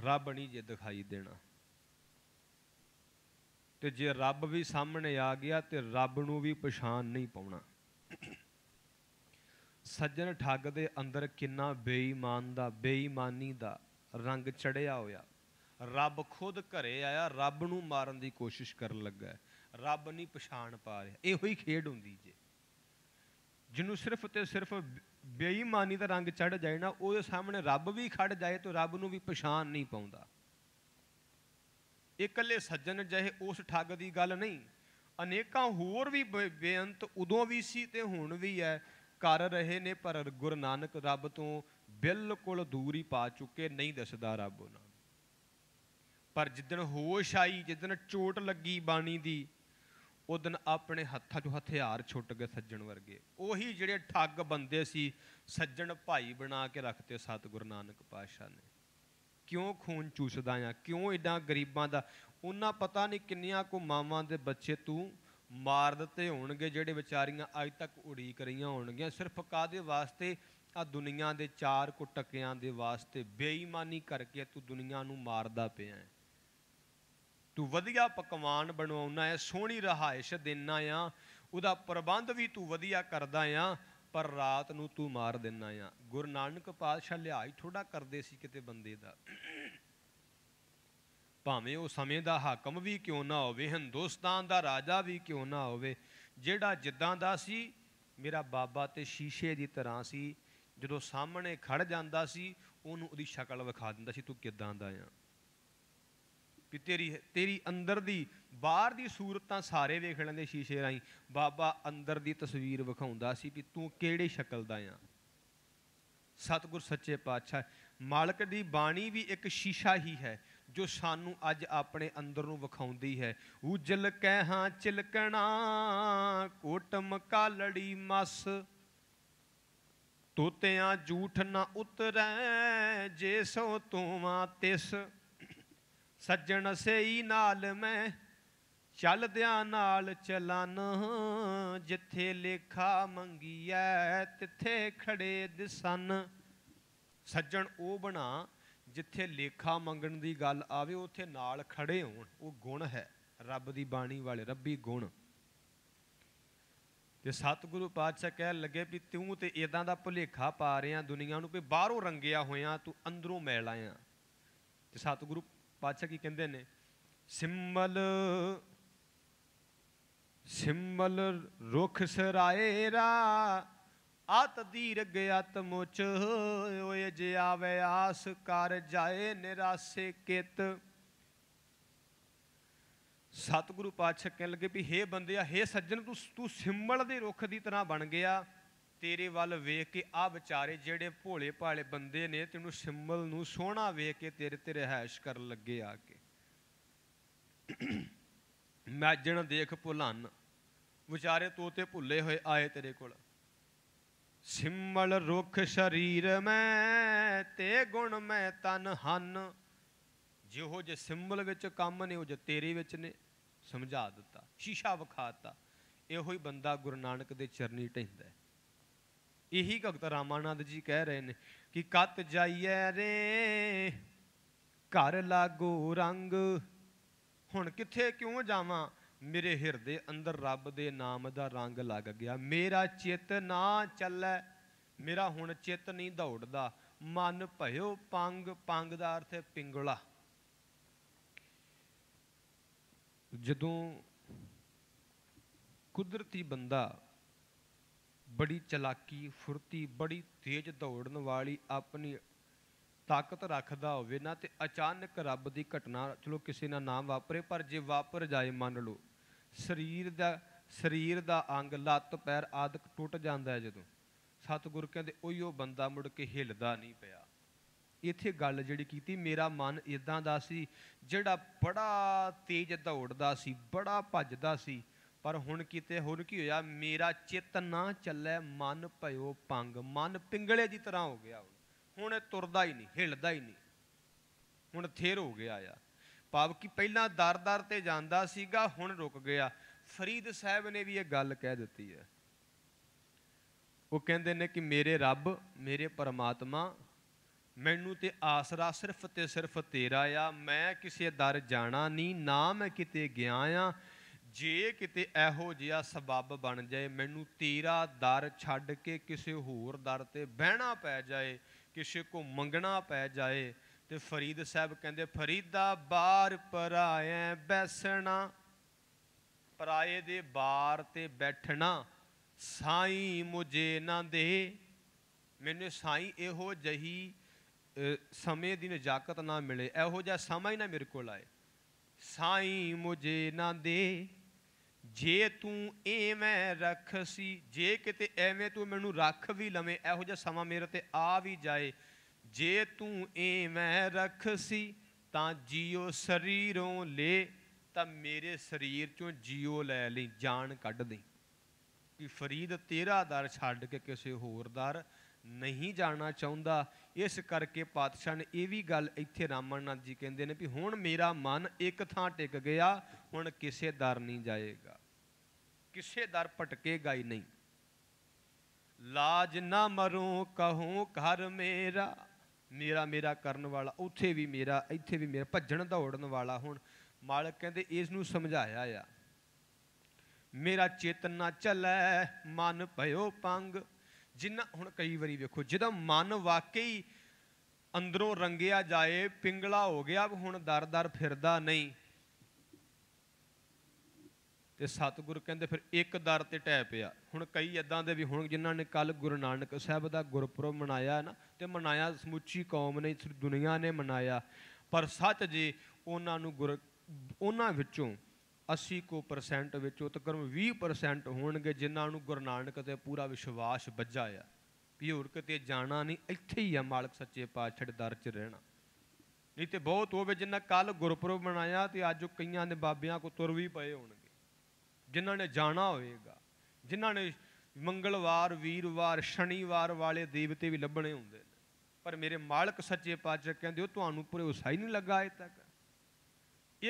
ਰੱਬ ਨਹੀਂ ਜੇ ਦਿਖਾਈ ਦੇਣਾ ਤੇ ਜੇ ਰੱਬ ਵੀ ਸਾਹਮਣੇ ਆ ਗਿਆ ਤੇ ਰੱਬ ਨੂੰ ਵੀ ਪਛਾਣ ਨਹੀਂ ਪਾਉਣਾ ਸੱਜਣ ਠੱਗ ਦੇ ਅੰਦਰ ਕਿੰਨਾ ਬੇਈਮਾਨ ਦਾ ਬੇਈਮਾਨੀ ਦਾ ਰੰਗ ਚੜਿਆ ਹੋਇਆ ਰੱਬ ਖੁਦ ਘਰੇ ਆਇਆ ਰੱਬ ਨੂੰ ਮਾਰਨ ਦੀ ਕੋਸ਼ਿਸ਼ ਕਰਨ ਲੱਗਾ ਰੱਬ ਨਹੀਂ ਪਛਾਣ ਪਾ ਰਿਹਾ ਇਹੋ ਹੀ ਖੇਡ ਹੁੰਦੀ ਜੇ ਜਿਹਨੂੰ ਸਿਰਫ ਤੇ ਸਿਰਫ ਬੇਈਮਾਨੀ ਦਾ ਰੰਗ ਚੜ ਜਾਏ ਨਾ ਉਹਦੇ ਸਾਹਮਣੇ ਰੱਬ ਵੀ ਖੜ ਜਾਏ ਤਾਂ ਰੱਬ ਨੂੰ ਵੀ ਪਛਾਣ ਨਹੀਂ ਪਾਉਂਦਾ ਇਕੱਲੇ ਸੱਜਣ ਜਿਹੇ ਉਸ ਠੱਗ ਦੀ ਗੱਲ ਨਹੀਂ ਅਨੇਕਾਂ ਹੋਰ ਵੀ ਬੇਅੰਤ ਉਦੋਂ ਵੀ ਸੀ ਤੇ ਹੁਣ ਵੀ ਹੈ ਕਰ ਰਹੇ ਨੇ ਪਰ ਗੁਰੂ ਨਾਨਕ ਰੱਬ ਤੋਂ ਬਿਲਕੁਲ ਦੂਰੀ ਪਾ ਚੁੱਕੇ ਨਹੀਂ ਦੱਸਦਾ ਰੱਬ ਉਹਨਾਂ ਪਰ ਜਿੱਦਣ ਹੋਸ਼ ਆਈ ਜਿੱਦਣ ਚੋਟ ਲੱਗੀ ਬਾਣੀ ਦੀ ਉਹ ਦਿਨ ਆਪਣੇ ਹੱਥਾਂ 'ਚੋਂ ਹਥਿਆਰ ਛੁੱਟ ਗਏ ਸੱਜਣ ਵਰਗੇ ਉਹੀ ਜਿਹੜੇ ਠੱਗ ਬੰਦੇ ਸੀ ਸੱਜਣ ਭਾਈ ਬਣਾ ਕੇ ਰੱਖਤੇ ਸਤਿਗੁਰੂ ਨਾਨਕ ਪਾਤਸ਼ਾਹ ਨੇ ਕਿਉਂ ਖੂਨ ਚੂਸਦਾ ਆ ਕਿਉਂ ਇਦਾਂ ਗਰੀਬਾਂ ਦਾ ਉਹਨਾਂ ਪਤਾ ਨਹੀਂ ਕਿੰਨੀਆਂ ਕੋ ਮਾਵਾਂ ਦੇ ਬੱਚੇ ਤੂੰ ਮਾਰ ਦਿੱਤੇ ਹੋਣਗੇ ਜਿਹੜੇ ਵਿਚਾਰੀਆਂ ਅੱਜ ਤੱਕ ਉਡੀਕ ਰਹੀਆਂ ਹੋਣਗੀਆਂ ਸਿਰਫ ਕਾਦੇ ਵਾਸਤੇ ਆ ਦੁਨੀਆ ਦੇ ਚਾਰ ਕੁ ਟੱਕਿਆਂ ਦੇ ਵਾਸਤੇ ਬੇਈਮਾਨੀ ਕਰਕੇ ਤੂੰ ਦੁਨੀਆ ਨੂੰ ਮਾਰਦਾ ਪਿਆ ਹੈ ਤੂੰ ਵਧੀਆ ਪਕਵਾਨ ਬਣਾਉਣਾ ਹੈ ਸੋਹਣੀ ਰਹਾਇਸ਼ ਦੇਣਾ ਆ ਉਹਦਾ ਪ੍ਰਬੰਧ ਵੀ ਤੂੰ ਵਧੀਆ ਕਰਦਾ ਆ ਪਰ ਰਾਤ ਨੂੰ ਤੂੰ ਮਾਰ ਦਿੰਨਾ ਆ ਗੁਰੂ ਨਾਨਕ ਪਾਤਸ਼ਾਹ ਲਿਹਾਜ਼ ਥੋੜਾ ਕਰਦੇ ਸੀ ਕਿਤੇ ਬੰਦੇ ਦਾ ਭਾਵੇਂ ਉਹ ਸਮੇਂ ਦਾ ਹਾਕਮ ਵੀ ਕਿਉਂ ਨਾ ਹੋਵੇ ਹਿੰਦੁਸਤਾਨ ਦਾ ਰਾਜਾ ਵੀ ਕਿਉਂ ਨਾ ਹੋਵੇ ਜਿਹੜਾ ਜਿੱਦਾਂ ਦਾ ਸੀ ਮੇਰਾ ਬਾਬਾ ਤੇ ਸ਼ੀਸ਼ੇ ਦੀ ਤਰ੍ਹਾਂ ਸੀ ਜਦੋਂ ਸਾਹਮਣੇ ਖੜ ਜਾਂਦਾ ਸੀ ਉਹਨੂੰ ਉਹਦੀ ਸ਼ਕਲ ਵਿਖਾ ਦਿੰਦਾ ਸੀ ਤੂੰ ਕਿਦਾਂ ਦਾ ਆ ਕਿ ਤੇਰੀ ਤੇਰੀ ਅੰਦਰ ਦੀ ਬਾਹਰ ਦੀ ਸੂਰਤ ਤਾਂ ਸਾਰੇ ਵੇਖ ਲੈਂਦੇ ਸ਼ੀਸ਼ੇ ਰਾਹੀਂ ਬਾਬਾ ਅੰਦਰ ਦੀ ਤਸਵੀਰ ਵਿਖਾਉਂਦਾ ਸੀ ਵੀ ਤੂੰ ਕਿਹੜੇ ਸ਼ਕਲ ਦਾ ਆ ਸਤਗੁਰ ਸੱਚੇ ਪਾਤਸ਼ਾਹ ਮਾਲਕ ਦੀ ਬਾਣੀ ਵੀ ਇੱਕ ਸ਼ੀਸ਼ਾ ਹੀ ਹੈ ਜੋ ਸਾਨੂੰ ਅੱਜ ਆਪਣੇ ਅੰਦਰ ਨੂੰ ਵਿਖਾਉਂਦੀ ਹੈ ਉਜਲ ਕਹਿ ਹਾਂ ਚਿਲਕਣਾ ਕੋਟਮ ਕਾਲੜੀ ਮਸ ਤੋਤਿਆਂ ਝੂਠ ਨਾ ਉਤਰੈ ਜੇ ਸੋ ਆ ਤਿਸ ਸੱਜਣ ਸਈ ਨਾਲ ਮੈਂ ਚੱਲਦਿਆਂ ਨਾਲ ਚਲਨ ਜਿੱਥੇ ਲੇਖਾ ਮੰਗੀਐ ਤਿੱਥੇ ਖੜੇ ਦਿਸਨ ਸੱਜਣ ਉਹ ਬਣਾ ਜਿੱਥੇ ਲੇਖਾ ਮੰਗਣ ਦੀ ਗੱਲ ਆਵੇ ਉੱਥੇ ਨਾਲ ਖੜੇ ਹੋਣ ਉਹ ਗੁਣ ਹੈ ਰੱਬ ਦੀ ਬਾਣੀ ਵਾਲੇ ਰੱਬੀ ਗੁਣ ਤੇ ਸਤਿਗੁਰੂ ਪਾਤਸ਼ਾਹ ਕਹਿ ਲੱਗੇ ਵੀ ਤੂੰ ਤੇ ਇਦਾਂ ਦਾ ਭੁਲੇਖਾ ਪਾ ਰਿਆਂ ਦੁਨੀਆ ਨੂੰ ਵੀ ਬਾਹਰੋਂ ਰੰਗਿਆ ਹੋਇਆ ਤੂੰ ਅੰਦਰੋਂ ਮੈਲ ਆਇਆ ਤੇ ਸਤਿਗੁਰੂ ਪਾਤਸ਼ਾਹ ਕੀ ਕਹਿੰਦੇ ਨੇ ਸਿੰਮਲ ਸਿੰਮਲ ਰੁਖ ਸਰਾਏ ਰਾ ਆਤ ਦੀਰਗ ਆਤ ਮੁਚ ਓਏ ਜੇ ਆਵੇ ਆਸ ਕਰ ਜਾਏ ਨਿਰਾਸੇ ਕਿਤ ਸਤਿਗੁਰੂ ਪਾਤਸ਼ਾਹ ਕਹਿ ਲਗੇ ਵੀ ਹੇ ਬੰਦਿਆ ਹੇ ਸੱਜਣ ਤੂੰ ਤੂੰ ਸਿੰਮਲ ਦੇ ਰੁੱਖ ਦੀ ਤਰ੍ਹਾਂ ਬਣ ਗਿਆ ਤੇਰੇ ਵੱਲ ਵੇਖ ਕੇ ਆ ਵਿਚਾਰੇ ਜਿਹੜੇ ਭੋਲੇ ਭਾਲੇ ਬੰਦੇ ਨੇ ਤੈਨੂੰ ਸਿੰਬਲ ਨੂੰ ਸੋਹਣਾ ਵੇਖ ਕੇ ਤੇਰੇ ਤੇ ਰਹਿائش ਕਰਨ ਲੱਗੇ ਆ ਕੇ ਮੈਜਣ ਦੇਖ ਭੁਲਨ ਵਿਚਾਰੇ ਤੋਤੇ ਭੁੱਲੇ ਹੋਏ ਆਏ ਤੇਰੇ ਕੋਲ ਸਿੰਮਲ ਰੁਖ ਸ਼ਰੀਰ ਮੈਂ ਤੇ ਗੁਣ ਮੈਂ ਤਨ ਹਨ ਜਿਹੋ ਜੇ ਸਿੰਮਲ ਵਿੱਚ ਕੰਮ ਨੇ ਉਹ ਜੇ ਤੇਰੇ ਵਿੱਚ ਨੇ ਸਮਝਾ ਦਿੱਤਾ ਸ਼ੀਸ਼ਾ ਵਿਖਾਤਾ ਇਹੋ ਹੀ ਬੰਦਾ ਗੁਰੂ ਨਾਨਕ ਦੇ ਚਰਨੀ ਟਹਿੰਦਾ ਹੈ ਇਹੀ ਭਗਤ ਰਾਮਾਨੰਦ ਜੀ ਕਹਿ ਰਹੇ ਨੇ ਕਿ ਕਤ ਜਾਈਏ ਰੇ ਘਰ ਲਾਗੋ ਰੰਗ ਹੁਣ ਕਿੱਥੇ ਕਿਉਂ ਜਾਵਾਂ ਮੇਰੇ ਹਿਰਦੇ ਅੰਦਰ ਰੱਬ ਦੇ ਨਾਮ ਦਾ ਰੰਗ ਲੱਗ ਗਿਆ ਮੇਰਾ ਚਿੱਤ ਨਾ ਚੱਲੇ ਮੇਰਾ ਹੁਣ ਚਿੱਤ ਨਹੀਂ ਦੌੜਦਾ ਮਨ ਭਇਓ ਪੰਗ ਪੰਗ ਦਾ ਅਰਥ ਹੈ ਪਿੰਗਲਾ ਜਦੋਂ ਕੁਦਰਤੀ ਬੰਦਾ ਬੜੀ ਚਲਾਕੀ ਫੁਰਤੀ ਬੜੀ ਤੇਜ਼ ਦੌੜਨ ਵਾਲੀ ਆਪਣੀ ਤਾਕਤ ਰੱਖਦਾ ਹੋਵੇ ਨਾ ਤੇ ਅਚਾਨਕ ਰੱਬ ਦੀ ਘਟਨਾ ਚਲੋ ਕਿਸੇ ਨਾਲ ਨਾਮ ਵਾਪਰੇ ਪਰ ਜੇ ਵਾਪਰ ਜਾਏ ਮੰਨ ਲਓ ਸਰੀਰ ਦਾ ਸਰੀਰ ਦਾ ਅੰਗ ਲੱਤ ਪੈਰ ਆਦਿਕ ਟੁੱਟ ਜਾਂਦਾ ਹੈ ਜਦੋਂ ਸਤਿਗੁਰ ਕਹਿੰਦੇ ਉਹੀ ਉਹ ਬੰਦਾ ਮੁੜ ਕੇ ਹਿਲਦਾ ਨਹੀਂ ਪਿਆ ਇੱਥੇ ਗੱਲ ਜਿਹੜੀ ਕੀਤੀ ਮੇਰਾ ਮਨ ਇਦਾਂ ਦਾ ਸੀ ਜਿਹੜਾ ਬੜਾ ਤੇਜ਼ ਦੌੜਦਾ ਸੀ ਬੜਾ ਭੱਜਦਾ ਸੀ ਪਰ ਹੁਣ ਕੀਤੇ ਹੁਣ ਕੀ ਹੋਇਆ ਮੇਰਾ ਚਿੱਤ ਨਾ ਚੱਲੇ ਮਨ ਭਇਓ ਪੰਗ ਮਨ ਪਿੰਗਲੇ ਦੀ ਤਰ੍ਹਾਂ ਹੋ ਗਿਆ ਹੁਣ ਇਹ ਤੁਰਦਾ ਹੀ ਨਹੀਂ ਹਿਲਦਾ ਹੀ ਨਹੀਂ ਹੁਣ ਥੇਰ ਹੋ ਗਿਆ ਆ ਪਾਪ ਕੀ ਪਹਿਲਾਂ ਦਰ-ਦਰ ਤੇ ਜਾਂਦਾ ਸੀਗਾ ਹੁਣ ਰੁਕ ਗਿਆ ਫਰੀਦ ਸਾਹਿਬ ਨੇ ਵੀ ਇਹ ਗੱਲ ਕਹਿ ਦਿੱਤੀ ਹੈ ਉਹ ਕਹਿੰਦੇ ਨੇ ਕਿ ਮੇਰੇ ਰੱਬ ਮੇਰੇ ਪਰਮਾਤਮਾ ਮੈਨੂੰ ਤੇ ਆਸਰਾ ਸਿਰਫ ਤੇ ਸਿਰਫ ਤੇਰਾ ਆ ਮੈਂ ਕਿਸੇ ਦਰ ਜਾਣਾ ਨਹੀਂ ਨਾ ਮੈਂ ਕਿਤੇ ਗਿਆ ਆ ਜੇ ਕਿਤੇ ਇਹੋ ਜਿਹਾ ਸਬਬ ਬਣ ਜਾਏ ਮੈਨੂੰ ਤੇਰਾ ਦਰ ਛੱਡ ਕੇ ਕਿਸੇ ਹੋਰ ਦਰ ਤੇ ਬਹਿਣਾ ਪੈ ਜਾਏ ਕਿਸੇ ਕੋ ਮੰਗਣਾ ਪੈ ਜਾਏ ਤੇ ਫਰੀਦ ਸਾਹਿਬ ਕਹਿੰਦੇ ਫਰੀਦਾ ਬਾਰ ਪਰਾਇਆ ਬੈਸਣਾ ਪਰਾਏ ਦੇ ਬਾਰ ਤੇ ਬੈਠਣਾ ਸਾਈ ਮੁਝੇ ਨਾ ਦੇ ਮੈਨੂੰ ਸਾਈ ਇਹੋ ਜਹੀ ਸਮੇਂ ਦੀ ਨਜਾਕਤ ਨਾ ਮਿਲੇ ਇਹੋ ਜਿਹਾ ਸਮਾਂ ਹੀ ਨਾ ਮੇਰੇ ਕੋਲ ਆਏ ਸਾਈ ਮੁਝੇ ਨਾ ਦੇ ਜੇ ਤੂੰ ਐਵੇਂ ਰੱਖਸੀ ਜੇ ਕਿਤੇ ਐਵੇਂ ਤੂੰ ਮੈਨੂੰ ਰੱਖ ਵੀ ਲਵੇਂ ਇਹੋ ਜਿਹਾ ਸਮਾਂ ਮੇਰੇ ਤੇ ਆ ਵੀ ਜਾਏ ਜੇ ਤੂੰ ਐਵੇਂ ਰੱਖਸੀ ਤਾਂ ਜੀਓ ਸਰੀਰੋਂ ਲੈ ਤਾਂ ਮੇਰੇ ਸਰੀਰ ਚੋਂ ਜੀਓ ਲੈ ਲਈ ਜਾਨ ਕੱਢ ਦੇ ਕਿ ਫਰੀਦ ਤੇਰਾ ਦਰ ਛੱਡ ਕੇ ਕਿਸੇ ਹੋਰ ਦਰ ਨਹੀਂ ਜਾਣਾ ਚਾਹੁੰਦਾ ਇਸ ਕਰਕੇ ਪਾਤਸ਼ਾਹ ਨੇ ਇਹ ਵੀ ਗੱਲ ਇੱਥੇ ਰਾਮਨਾਥ ਜੀ ਕਹਿੰਦੇ ਨੇ ਵੀ ਹੁਣ ਮੇਰਾ ਮਨ ਇੱਕ ਥਾਂ ਟਿਕ ਗਿਆ ਹੁਣ ਕਿਸੇ ਦਰ ਨਹੀਂ ਜਾਏਗਾ ਕਿਸੇ ਦਰ ਭਟਕੇਗਾ ਹੀ ਨਹੀਂ ਲਾਜ ਨਾ ਮਰੂੰ ਕਹੂੰ ਘਰ ਮੇਰਾ ਮੇਰਾ ਮੇਰਾ ਕਰਨ ਵਾਲਾ ਉੱਥੇ ਵੀ ਮੇਰਾ ਇੱਥੇ ਵੀ ਮੇਰਾ ਭੱਜਣ ਦੌੜਨ ਵਾਲਾ ਹੁਣ ਮਾਲਕ ਕਹਿੰਦੇ ਇਸ ਨੂੰ ਸਮਝਾਇਆ ਆ ਮੇਰਾ ਚੇਤਨਾ ਚੱਲੇ ਚੱਲੈ ਮਨ ਭਇਓ ਪੰਗ ਜਿੰਨਾ ਹੁਣ ਕਈ ਵਾਰੀ ਵੇਖੋ ਜਿਹਦਾ ਮਨ ਵਾਕਈ ਅੰਦਰੋਂ ਰੰਗਿਆ ਜਾਏ ਪਿੰਗਲਾ ਹੋ ਗਿਆ ਹੁਣ ਦਰ-ਦਰ ਫਿਰਦਾ ਨਹੀਂ ਤੇ ਸਤਿਗੁਰ ਕਹਿੰਦੇ ਫਿਰ ਇੱਕ ਦਰ ਤੇ ਟਹਿ ਪਿਆ ਹੁਣ ਕਈ ਇਦਾਂ ਦੇ ਵੀ ਹੁਣ ਜਿਨ੍ਹਾਂ ਨੇ ਕੱਲ ਗੁਰੂ ਨਾਨਕ ਸਾਹਿਬ ਦਾ ਗੁਰਪੁਰਬ ਮਨਾਇਆ ਨਾ ਤੇ ਮਨਾਇਆ ਸਮੁੱਚੀ ਕੌਮ ਨੇ ਦੁਨੀਆ ਨੇ ਮਨਾਇਆ ਪਰ ਸੱਚ ਜੀ ਉਹਨਾਂ ਨੂੰ ਗੁਰ ਉਹਨਾਂ ਵਿੱਚੋਂ 80 ਕੋ ਪਰਸੈਂਟ ਵਿੱਚੋਂ ਤਕਰਮ 20% ਹੋਣਗੇ ਜਿਨ੍ਹਾਂ ਨੂੰ ਗੁਰੂ ਨਾਨਕ ਤੇ ਪੂਰਾ ਵਿਸ਼ਵਾਸ ਵੱਜਾ ਆ ਵੀ ਹੋਰ ਕਿਤੇ ਜਾਣਾ ਨਹੀਂ ਇੱਥੇ ਹੀ ਆ ਮਾਲਕ ਸੱਚੇ ਪਾਤਸ਼ਾਹ ਦਰ 'ਚ ਰਹਿਣਾ ਨਹੀਂ ਤੇ ਬਹੁਤ ਹੋਵੇ ਜਿਨ੍ਹਾਂ ਕੱਲ ਗੁਰਪੁਰਬ ਮਨਾਇਆ ਤੇ ਅੱਜ ਕਈਆਂ ਦੇ ਬਾਬਿਆਂ ਕੋ ਤੁਰ ਵੀ ਪਏ ਹੋਣ ਜਿਨ੍ਹਾਂ ਨੇ ਜਾਣਾ ਹੋਵੇਗਾ ਜਿਨ੍ਹਾਂ ਨੇ ਮੰਗਲਵਾਰ ਵੀਰਵਾਰ ਸ਼ਨੀਵਾਰ ਵਾਲੇ ਦੇਵਤੇ ਵੀ ਲੱਭਣੇ ਹੁੰਦੇ ਨੇ ਪਰ ਮੇਰੇ ਮਾਲਕ ਸੱਚੇ ਪਾਤਸ਼ਾਹ ਕਹਿੰਦੇ ਉਹ ਤੁਹਾਨੂੰ ਪੂਰੇ ਉਸਾਈ ਨਹੀਂ ਲੱਗਾ ਅਜੇ ਤੱਕ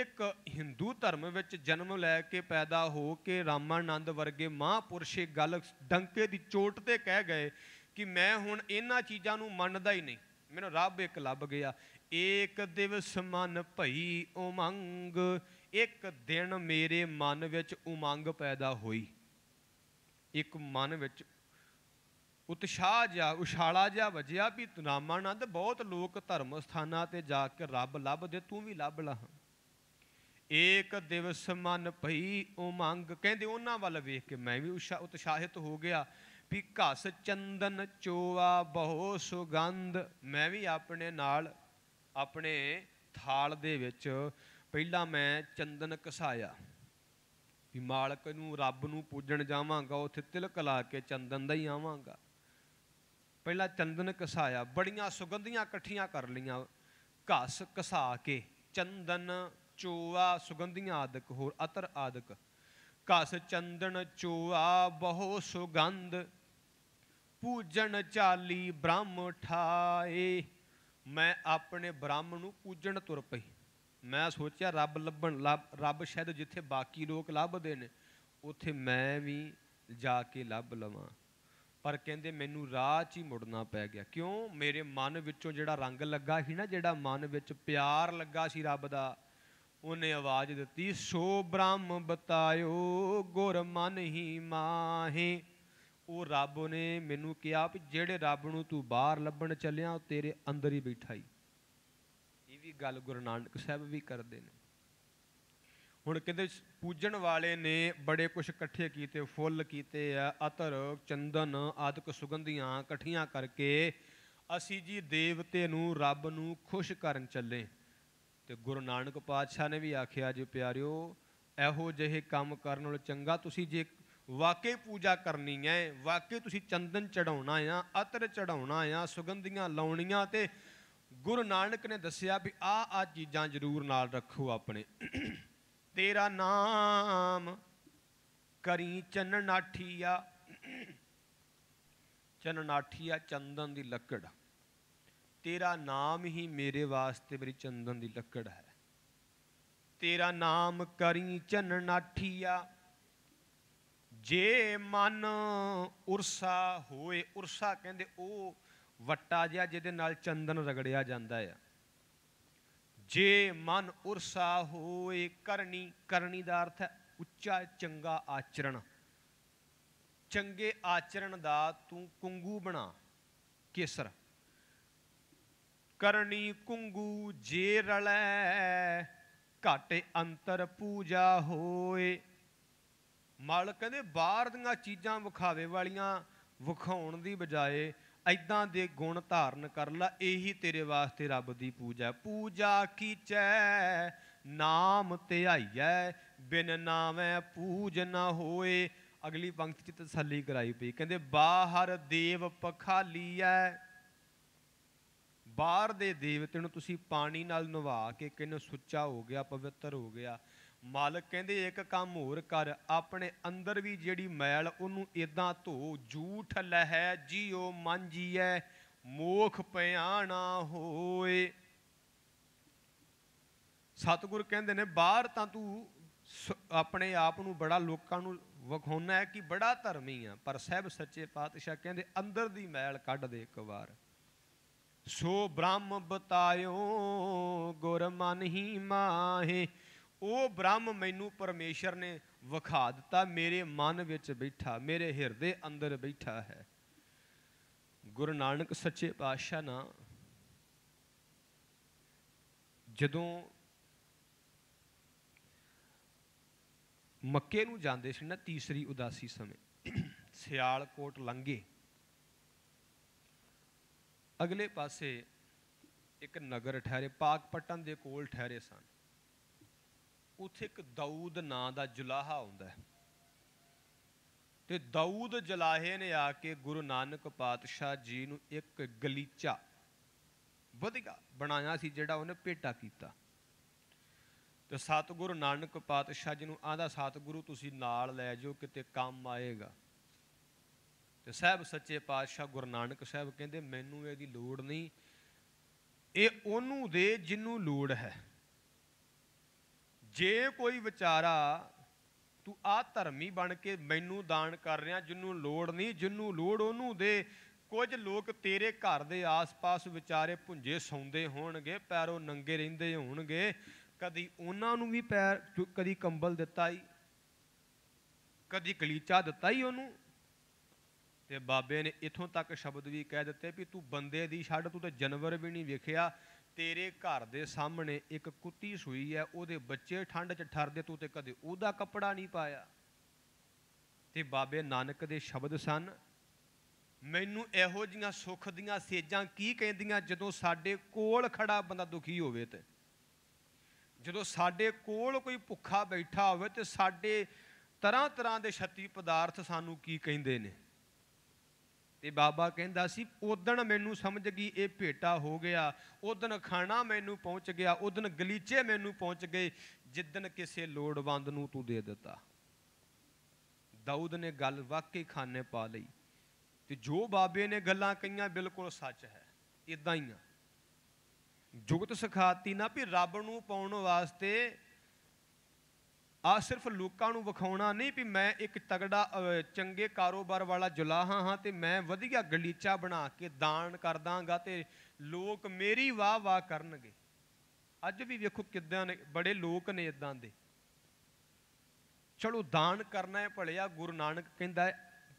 ਇੱਕ ਹਿੰਦੂ ਧਰਮ ਵਿੱਚ ਜਨਮ ਲੈ ਕੇ ਪੈਦਾ ਹੋ ਕੇ ਰਾਮਾਨੰਦ ਵਰਗੇ ਮਹਾਪੁਰਸ਼ੇ ਗੱਲ ਡੰਕੇ ਦੀ ਚੋਟ ਤੇ ਕਹਿ ਗਏ ਕਿ ਮੈਂ ਹੁਣ ਇਹਨਾਂ ਚੀਜ਼ਾਂ ਨੂੰ ਮੰਨਦਾ ਹੀ ਨਹੀਂ ਮੈਨੂੰ ਰੱਬ ਇੱਕ ਲੱਭ ਗਿਆ ਏਕ ਦਿਵਸ ਮਨ ਭਈ ਉਮੰਗ ਇੱਕ ਦਿਨ ਮੇਰੇ ਮਨ ਵਿੱਚ ਉਮੰਗ ਪੈਦਾ ਹੋਈ ਇੱਕ ਮਨ ਵਿੱਚ ਉਤਸ਼ਾਹ ਜਾਂ ਉਸ਼ਾਲਾ ਜਾਂ ਵਜਿਆ ਵੀ ਤਨਾਮਾਨੰਦ ਬਹੁਤ ਲੋਕ ਧਰਮ ਸਥਾਨਾਂ ਤੇ ਜਾ ਕੇ ਰੱਬ ਲੱਭਦੇ ਤੂੰ ਵੀ ਲੱਭ ਲਾ ਏਕ ਦਿਵਸ ਮਨ ਭਈ ਉਮੰਗ ਕਹਿੰਦੇ ਉਹਨਾਂ ਵੱਲ ਵੇਖ ਕੇ ਮੈਂ ਵੀ ਉਤਸ਼ਾਹਿਤ ਹੋ ਗਿਆ ਵੀ ਘਸ ਚੰਦਨ ਚੋਆ ਬਹੁ ਸੁਗੰਧ ਮੈਂ ਵੀ ਆਪਣੇ ਨਾਲ ਆਪਣੇ ਥਾਲ ਦੇ ਵਿੱਚ ਪਹਿਲਾਂ ਮੈਂ ਚੰਦਨ ਕਸਾਇਆ ਵੀ ਮਾਲਕ ਨੂੰ ਰੱਬ ਨੂੰ ਪੂਜਣ ਜਾਵਾਂਗਾ ਉੱਥੇ ਤਿਲਕ ਲਾ ਕੇ ਚੰਦਨ ਦਾ ਹੀ ਆਵਾਂਗਾ ਪਹਿਲਾਂ ਚੰਦਨ ਕਸਾਇਆ ਬੜੀਆਂ ਸੁਗੰਧੀਆਂ ਇਕੱਠੀਆਂ ਕਰ ਲੀਆਂ ਘਾਸ ਕਸਾ ਕੇ ਚੰਦਨ ਚੋਆ ਸੁਗੰਧੀਆਂ ਆਦਿਕ ਹੋਰ ਅਤਰ ਆਦਿਕ ਘਾਸ ਚੰਦਨ ਚੋਆ ਬਹੁ ਸੁਗੰਧ ਪੂਜਣ ਚਾਲੀ ਬ੍ਰਹਮ ਠਾਏ ਮੈਂ ਆਪਣੇ ਬ੍ਰਹਮ ਨੂੰ ਪੂਜਣ ਤੁਰ ਪਈ ਮੈਂ ਸੋਚਿਆ ਰੱਬ ਲੱਭਣ ਰੱਬ ਸ਼ਾਇਦ ਜਿੱਥੇ ਬਾਕੀ ਲੋਕ ਲੱਭਦੇ ਨੇ ਉੱਥੇ ਮੈਂ ਵੀ ਜਾ ਕੇ ਲੱਭ ਲਵਾਂ ਪਰ ਕਹਿੰਦੇ ਮੈਨੂੰ ਰਾਹ 'ਚ ਹੀ ਮੁੜਨਾ ਪੈ ਗਿਆ ਕਿਉਂ ਮੇਰੇ ਮਨ ਵਿੱਚੋਂ ਜਿਹੜਾ ਰੰਗ ਲੱਗਾ ਸੀ ਨਾ ਜਿਹੜਾ ਮਨ ਵਿੱਚ ਪਿਆਰ ਲੱਗਾ ਸੀ ਰੱਬ ਦਾ ਉਹਨੇ ਆਵਾਜ਼ ਦਿੱਤੀ ਸੋ ਬ੍ਰਹਮ ਬਤਾਇਓ ਗੁਰ ਮਨ ਹੀ ਮਾਹੇ ਉਹ ਰੱਬ ਨੇ ਮੈਨੂੰ ਕਿਹਾ ਵੀ ਜਿਹੜੇ ਰੱਬ ਨੂੰ ਤੂੰ ਬਾਹਰ ਲੱਭਣ ਚੱਲਿਆ ਉਹ ਤੇਰੇ ਅੰਦਰ ਹੀ ਬੈਠਾ ਹੀ ਇਹੀ ਗੱਲ ਗੁਰੂ ਨਾਨਕ ਸਾਹਿਬ ਵੀ ਕਰਦੇ ਨੇ ਹੁਣ ਕਹਿੰਦੇ ਪੂਜਣ ਵਾਲੇ ਨੇ ਬੜੇ ਕੁਝ ਇਕੱਠੇ ਕੀਤੇ ਫੁੱਲ ਕੀਤੇ ਆ ਅਤਰ ਚੰਦਨ ਆਦਿਕ ਸੁਗੰਧੀਆਂ ਇਕੱਠੀਆਂ ਕਰਕੇ ਅਸੀਂ ਜੀ ਦੇਵਤੇ ਨੂੰ ਰੱਬ ਨੂੰ ਖੁਸ਼ ਕਰਨ ਚੱਲੇ ਤੇ ਗੁਰੂ ਨਾਨਕ ਪਾਤਸ਼ਾਹ ਨੇ ਵੀ ਆਖਿਆ ਜੀ ਪਿਆਰਿਓ ਇਹੋ ਜਿਹੇ ਕੰਮ ਕਰਨ ਨਾਲ ਚੰਗਾ ਤੁਸੀਂ ਜੇ ਵਾਕੇ ਪੂਜਾ ਕਰਨੀ ਹੈ ਵਾਕੇ ਤੁਸੀਂ ਚੰਦਨ ਚੜਾਉਣਾ ਆ ਅਤਰ ਚੜਾਉਣਾ ਆ ਸੁਗੰਧੀਆਂ ਲਾਉਣੀਆਂ ਤੇ ਗੁਰੂ ਨਾਨਕ ਨੇ ਦੱਸਿਆ ਵੀ ਆ ਆ ਚੀਜ਼ਾਂ ਜ਼ਰੂਰ ਨਾਲ ਰੱਖੋ ਆਪਣੇ ਤੇਰਾ ਨਾਮ ਕਰੀ ਚੰਨ ਨਾਠੀਆ ਚੰਦਨ ਦੀ ਲੱਕੜ ਤੇਰਾ ਨਾਮ ਹੀ ਮੇਰੇ ਵਾਸਤੇ ਮੇਰੀ ਚੰਦਨ ਦੀ ਲੱਕੜ ਹੈ ਤੇਰਾ ਨਾਮ ਕਰੀ ਚੰਨ ਜੇ ਮਨ ਉਰਸਾ ਹੋਏ ਉਰਸਾ ਕਹਿੰਦੇ ਉਹ ਵੱਟਾ ਜਿਹਾ ਜਿਹਦੇ ਨਾਲ ਚੰਦਨ ਰਗੜਿਆ ਜਾਂਦਾ ਆ ਜੇ ਮਨ ਉਰਸਾ ਹੋਏ ਕਰਨੀ ਕਰਨੀ ਦਾ ਅਰਥ ਹੈ ਉੱਚਾ ਚੰਗਾ ਆਚਰਣ ਚੰਗੇ ਆਚਰਣ ਦਾ ਤੂੰ ਕੁੰਗੂ ਬਣਾ ਕੇਸਰ ਕਰਨੀ ਕੁੰਗੂ ਜੇ ਰਲੈ ਘਾਟੇ ਅੰਤਰ ਪੂਜਾ ਹੋਏ ਮਾਲ ਕਹਿੰਦੇ ਬਾਹਰ ਦੀਆਂ ਚੀਜ਼ਾਂ ਵਿਖਾਵੇ ਵਾਲੀਆਂ ਵਿਖਾਉਣ ਦੀ ਬਜਾਏ ਐਦਾਂ ਦੇ ਗੁਣ ਧਾਰਨ ਕਰ ਲੈ ਇਹੀ ਤੇਰੇ ਵਾਸਤੇ ਰੱਬ ਦੀ ਪੂਜਾ ਪੂਜਾ ਕੀਚੈ ਨਾਮ ਧਿਆਈਐ ਬਿਨ ਨਾਵੇਂ ਪੂਜ ਨਾ ਹੋਏ ਅਗਲੀ ਪੰਕਤੀ ਚ ਤਸੱਲੀ ਕਰਾਈ ਪਈ ਕਹਿੰਦੇ ਬਾਹਰ ਦੇਵ ਪਖਾਲੀਐ ਬਾਹਰ ਦੇ ਦੇਵਤੇ ਨੂੰ ਤੁਸੀਂ ਪਾਣੀ ਨਾਲ ਨਵਾ ਕੇ ਕਿੰਨ ਸੁੱਚਾ ਹੋ ਗਿਆ ਪਵਿੱਤਰ ਹੋ ਗਿਆ ਮਾਲਕ ਕਹਿੰਦੇ ਇੱਕ ਕੰਮ ਹੋਰ ਕਰ ਆਪਣੇ ਅੰਦਰ ਵੀ ਜਿਹੜੀ ਮੈਲ ਉਹਨੂੰ ਇਦਾਂ ਧੋ ਝੂਠ ਲਹਿ ਜਿਉ ਮਨ ਜੀਐ ਮੋਖ ਪਿਆਣਾ ਹੋਏ ਸਤਿਗੁਰ ਕਹਿੰਦੇ ਨੇ ਬਾਹਰ ਤਾਂ ਤੂੰ ਆਪਣੇ ਆਪ ਨੂੰ ਬੜਾ ਲੋਕਾਂ ਨੂੰ ਵਿਖਾਉਣਾ ਹੈ ਕਿ ਬੜਾ ਧਰਮੀ ਆ ਪਰ ਸਹਿਬ ਸੱਚੇ ਪਾਤਸ਼ਾਹ ਕਹਿੰਦੇ ਅੰਦਰ ਦੀ ਮੈਲ ਕੱਢ ਦੇ ਇੱਕ ਵਾਰ ਸੋ ਬ੍ਰਹਮ ਬਤਾਇਓ ਗੁਰ ਮਨ ਹੀ ਮਾਹੇ ਉਹ ਬ੍ਰਹਮ ਮੈਨੂੰ ਪਰਮੇਸ਼ਰ ਨੇ ਵਿਖਾ ਦਿੱਤਾ ਮੇਰੇ ਮਨ ਵਿੱਚ ਬੈਠਾ ਮੇਰੇ ਹਿਰਦੇ ਅੰਦਰ ਬੈਠਾ ਹੈ ਗੁਰੂ ਨਾਨਕ ਸੱਚੇ ਪਾਤਸ਼ਾਹ ਨਾ ਜਦੋਂ ਮੱਕੇ ਨੂੰ ਜਾਂਦੇ ਸੀ ਨਾ ਤੀਸਰੀ ਉਦਾਸੀ ਸਮੇਂ ਸਿਆਲਕੋਟ ਲੰਗੇ ਅਗਲੇ ਪਾਸੇ ਇੱਕ ਨਗਰ ਠਹਿਰੇ ਪਾਕਪਟਨ ਦੇ ਕੋਲ ਠਹਿਰੇ ਸਨ ਉੱਥੇ ਇੱਕ ਦਾਊਦ ਨਾਂ ਦਾ ਜੁਲਾਹਾ ਆਉਂਦਾ ਹੈ ਤੇ ਦਾਊਦ ਜਲਾਹੇ ਨੇ ਆ ਕੇ ਗੁਰੂ ਨਾਨਕ ਪਾਤਸ਼ਾਹ ਜੀ ਨੂੰ ਇੱਕ ਗਲੀਚਾ ਵਧੀਆ ਬਣਾਇਆ ਸੀ ਜਿਹੜਾ ਉਹਨੇ ਭੇਟਾ ਕੀਤਾ ਤੇ ਸਤਿਗੁਰੂ ਨਾਨਕ ਪਾਤਸ਼ਾਹ ਜੀ ਨੂੰ ਆਂਦਾ ਸਤਿਗੁਰੂ ਤੁਸੀਂ ਨਾਲ ਲੈ ਜਾਓ ਕਿਤੇ ਕੰਮ ਆਏਗਾ ਤੇ ਸਹਿਬ ਸੱਚੇ ਪਾਤਸ਼ਾਹ ਗੁਰੂ ਨਾਨਕ ਸਾਹਿਬ ਕਹਿੰਦੇ ਮੈਨੂੰ ਇਹਦੀ ਲੋੜ ਨਹੀਂ ਇਹ ਉਹਨੂੰ ਦੇ ਜਿੰਨੂੰ ਲੋੜ ਹੈ ਜੇ ਕੋਈ ਵਿਚਾਰਾ ਤੂੰ ਆ ਧਰਮੀ ਬਣ ਕੇ ਮੈਨੂੰ ਦਾਨ ਕਰ ਰਿਹਾ ਜਿੰਨੂੰ ਲੋੜ ਨਹੀਂ ਜਿੰਨੂੰ ਲੋੜ ਉਹਨੂੰ ਦੇ ਕੁਝ ਲੋਕ ਤੇਰੇ ਘਰ ਦੇ ਆਸ-ਪਾਸ ਵਿਚਾਰੇ ਭੁੰਜੇ ਸੌਂਦੇ ਹੋਣਗੇ ਪੈਰੋਂ ਨੰਗੇ ਰਹਿੰਦੇ ਹੋਣਗੇ ਕਦੀ ਉਹਨਾਂ ਨੂੰ ਵੀ ਪੈਰ ਕਦੀ ਕੰਬਲ ਦਿੱਤਾ ਹੀ ਕਦੀ ਕਲੀਚਾ ਦਿੱਤਾ ਹੀ ਉਹਨੂੰ ਤੇ ਬਾਬੇ ਨੇ ਇਥੋਂ ਤੱਕ ਸ਼ਬਦ ਵੀ ਕਹਿ ਦਿੱਤੇ ਵੀ ਤੂੰ ਬੰਦੇ ਦੀ ਛੱਡ ਤੂੰ ਤਾਂ ਜਾਨਵਰ ਵੀ ਨਹੀਂ ਵੇਖਿਆ ਤੇਰੇ ਘਰ ਦੇ ਸਾਹਮਣੇ ਇੱਕ ਕੁੱਤੀ ਸੂਈ ਹੈ ਉਹਦੇ ਬੱਚੇ ਠੰਡ 'ਚ ਠਰਦੇ ਤੂੰ ਤੇ ਕਦੇ ਉਹਦਾ ਕੱਪੜਾ ਨਹੀਂ ਪਾਇਆ ਤੇ ਬਾਬੇ ਨਾਨਕ ਦੇ ਸ਼ਬਦ ਸਨ ਮੈਨੂੰ ਇਹੋ ਜੀਆਂ ਸੁੱਖ ਦੀਆਂ ਸੇਜਾਂ ਕੀ ਕਹਿੰਦੀਆਂ ਜਦੋਂ ਸਾਡੇ ਕੋਲ ਖੜਾ ਬੰਦਾ ਦੁਖੀ ਹੋਵੇ ਤੇ ਜਦੋਂ ਸਾਡੇ ਕੋਲ ਕੋਈ ਭੁੱਖਾ ਬੈਠਾ ਹੋਵੇ ਤੇ ਸਾਡੇ ਤਰ੍ਹਾਂ ਤਰ੍ਹਾਂ ਦੇ ਛੱਤੀ ਪਦਾਰਥ ਸਾਨੂੰ ਕੀ ਕਹਿੰਦੇ ਨੇ ਤੇ ਬਾਬਾ ਕਹਿੰਦਾ ਸੀ ਉਦਣ ਮੈਨੂੰ ਸਮਝ ਗਈ ਇਹ ਭੇਟਾ ਹੋ ਗਿਆ ਉਦਣ ਖਾਣਾ ਮੈਨੂੰ ਪਹੁੰਚ ਗਿਆ ਉਦਣ ਗਲੀਚੇ ਮੈਨੂੰ ਪਹੁੰਚ ਗਏ ਜਿੱਦਣ ਕਿਸੇ ਲੋੜਵੰਦ ਨੂੰ ਤੂੰ ਦੇ ਦਿੱਤਾ ਦਾਊਦ ਨੇ ਗੱਲ ਵਾਕਈ ਖਾਨੇ ਪਾ ਲਈ ਤੇ ਜੋ ਬਾਬੇ ਨੇ ਗੱਲਾਂ ਕਹੀਆਂ ਬਿਲਕੁਲ ਸੱਚ ਹੈ ਇਦਾਂ ਹੀ ਆ ਜੁਗਤ ਸਖਾਤੀ ਨਾ ਵੀ ਰੱਬ ਨੂੰ ਪਾਉਣ ਵਾਸਤੇ ਆ ਸਿਰਫ ਲੋਕਾਂ ਨੂੰ ਵਿਖਾਉਣਾ ਨਹੀਂ ਵੀ ਮੈਂ ਇੱਕ ਤਗੜਾ ਚੰਗੇ ਕਾਰੋਬਾਰ ਵਾਲਾ ਜੁਲਾਹਾ ਹਾਂ ਤੇ ਮੈਂ ਵਧੀਆ ਗਲੀਚਾ ਬਣਾ ਕੇ ਦਾਨ ਕਰਦਾਗਾ ਤੇ ਲੋਕ ਮੇਰੀ ਵਾਹ ਵਾਹ ਕਰਨਗੇ ਅੱਜ ਵੀ ਵੇਖੋ ਕਿਦਾਂ ਨੇ ਬੜੇ ਲੋਕ ਨੇ ਇਦਾਂ ਦੇ ਚਲੋ ਦਾਨ ਕਰਨਾ ਹੈ ਭਲਿਆ ਗੁਰੂ ਨਾਨਕ ਕਹਿੰਦਾ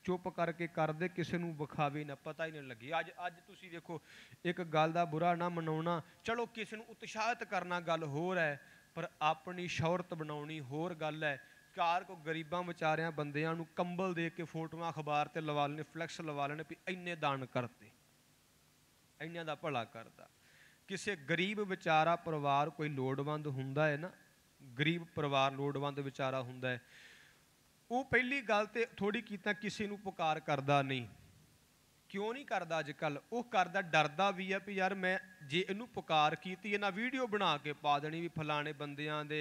ਚੁੱਪ ਕਰਕੇ ਕਰਦੇ ਕਿਸੇ ਨੂੰ ਵਿਖਾਵੇ ਨਾ ਪਤਾ ਹੀ ਨਹੀਂ ਲੱਗੇ ਅੱਜ ਅੱਜ ਤੁਸੀਂ ਦੇਖੋ ਇੱਕ ਗੱਲ ਦਾ ਬੁਰਾ ਨਾ ਮਨਾਉਣਾ ਚਲੋ ਕਿਸੇ ਨੂੰ ਉਤਸ਼ਾਹਿਤ ਕਰਨਾ ਗੱਲ ਹੋਰ ਹੈ ਪਰ ਆਪਣੀ ਸ਼ੌਹਰਤ ਬਣਾਉਣੀ ਹੋਰ ਗੱਲ ਹੈ ਕਾਰ ਕੋ ਗਰੀਬਾਂ ਵਿਚਾਰਿਆਂ ਬੰਦਿਆਂ ਨੂੰ ਕੰਬਲ ਦੇ ਕੇ ਫੋਟੋਆਂ ਅਖਬਾਰ ਤੇ ਲਵਾ ਲੈਣੇ ਫਲੈਕਸ ਲਵਾ ਲੈਣੇ ਵੀ ਇੰਨੇ ਦਾਨ ਕਰਤੇ ਇੰਨਿਆਂ ਦਾ ਭਲਾ ਕਰਦਾ ਕਿਸੇ ਗਰੀਬ ਵਿਚਾਰਾ ਪਰਿਵਾਰ ਕੋਈ ਲੋੜਵੰਦ ਹੁੰਦਾ ਹੈ ਨਾ ਗਰੀਬ ਪਰਿਵਾਰ ਲੋੜਵੰਦ ਵਿਚਾਰਾ ਹੁੰਦਾ ਹੈ ਉਹ ਪਹਿਲੀ ਗੱਲ ਤੇ ਥੋੜੀ ਕੀਤਾ ਕਿਸੇ ਨੂੰ ਪੁਕਾਰ ਕਰਦਾ ਨਹੀਂ ਕਿਉਂ ਨਹੀਂ ਕਰਦਾ ਅੱਜ ਕੱਲ ਉਹ ਕਰਦਾ ਡਰਦਾ ਵੀ ਆ ਵੀ ਯਾਰ ਮੈਂ ਜੇ ਇਹਨੂੰ ਪੁਕਾਰ ਕੀਤੀ ਇਹਨਾਂ ਵੀਡੀਓ ਬਣਾ ਕੇ ਪਾ ਦੇਣੀ ਵੀ ਫਲਾਣੇ ਬੰਦਿਆਂ ਦੇ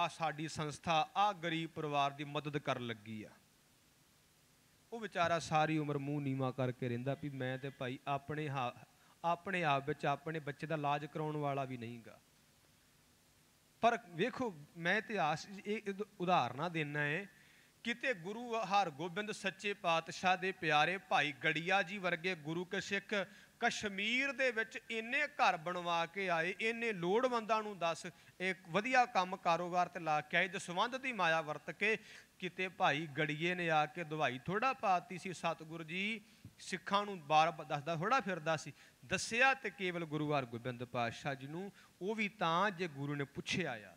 ਆ ਸਾਡੀ ਸੰਸਥਾ ਆ ਗਰੀਬ ਪਰਿਵਾਰ ਦੀ ਮਦਦ ਕਰਨ ਲੱਗੀ ਆ ਉਹ ਵਿਚਾਰਾ ਸਾਰੀ ਉਮਰ ਮੂੰਹ ਨੀਵਾ ਕਰਕੇ ਰਹਿੰਦਾ ਵੀ ਮੈਂ ਤੇ ਭਾਈ ਆਪਣੇ ਆਪਣੇ ਆਪ ਵਿੱਚ ਆਪਣੇ ਬੱਚੇ ਦਾ ਇਲਾਜ ਕਰਾਉਣ ਵਾਲਾ ਵੀ ਨਹੀਂਗਾ ਪਰ ਵੇਖੋ ਮੈਂ ਇਤਿਹਾਸ ਇਹ ਉਦਾਹਰਨਾਂ ਦੇਣਾ ਹੈ ਕਿਤੇ ਗੁਰੂ ਹਰਗੋਬਿੰਦ ਸੱਚੇ ਪਾਤਸ਼ਾਹ ਦੇ ਪਿਆਰੇ ਭਾਈ ਗੜੀਆ ਜੀ ਵਰਗੇ ਗੁਰੂ ਕੇ ਸਿੱਖ ਕਸ਼ਮੀਰ ਦੇ ਵਿੱਚ ਇੰਨੇ ਘਰ ਬਣਵਾ ਕੇ ਆਏ ਇੰਨੇ ਲੋੜਵੰਦਾਂ ਨੂੰ ਦੱਸ ਇੱਕ ਵਧੀਆ ਕੰਮ ਕਾਰੋਬਾਰ ਤੇ ਲਾ ਕੇ ਆਏ ਸੰਬੰਧ ਦੀ ਮਾਇਆ ਵਰਤ ਕੇ ਕਿਤੇ ਭਾਈ ਗੜੀਏ ਨੇ ਆ ਕੇ ਦਵਾਈ ਥੋੜਾ ਪਾਤੀ ਸੀ ਸਤਿਗੁਰੂ ਜੀ ਸਿੱਖਾਂ ਨੂੰ ਬਾਰ ਦੱਸਦਾ ਥੋੜਾ ਫਿਰਦਾ ਸੀ ਦੱਸਿਆ ਤੇ ਕੇਵਲ ਗੁਰੂ ਹਰਗੋਬਿੰਦ ਪਾਤਸ਼ਾਹ ਜੀ ਨੂੰ ਉਹ ਵੀ ਤਾਂ ਜੇ ਗੁਰੂ ਨੇ ਪੁੱਛਿਆ ਆ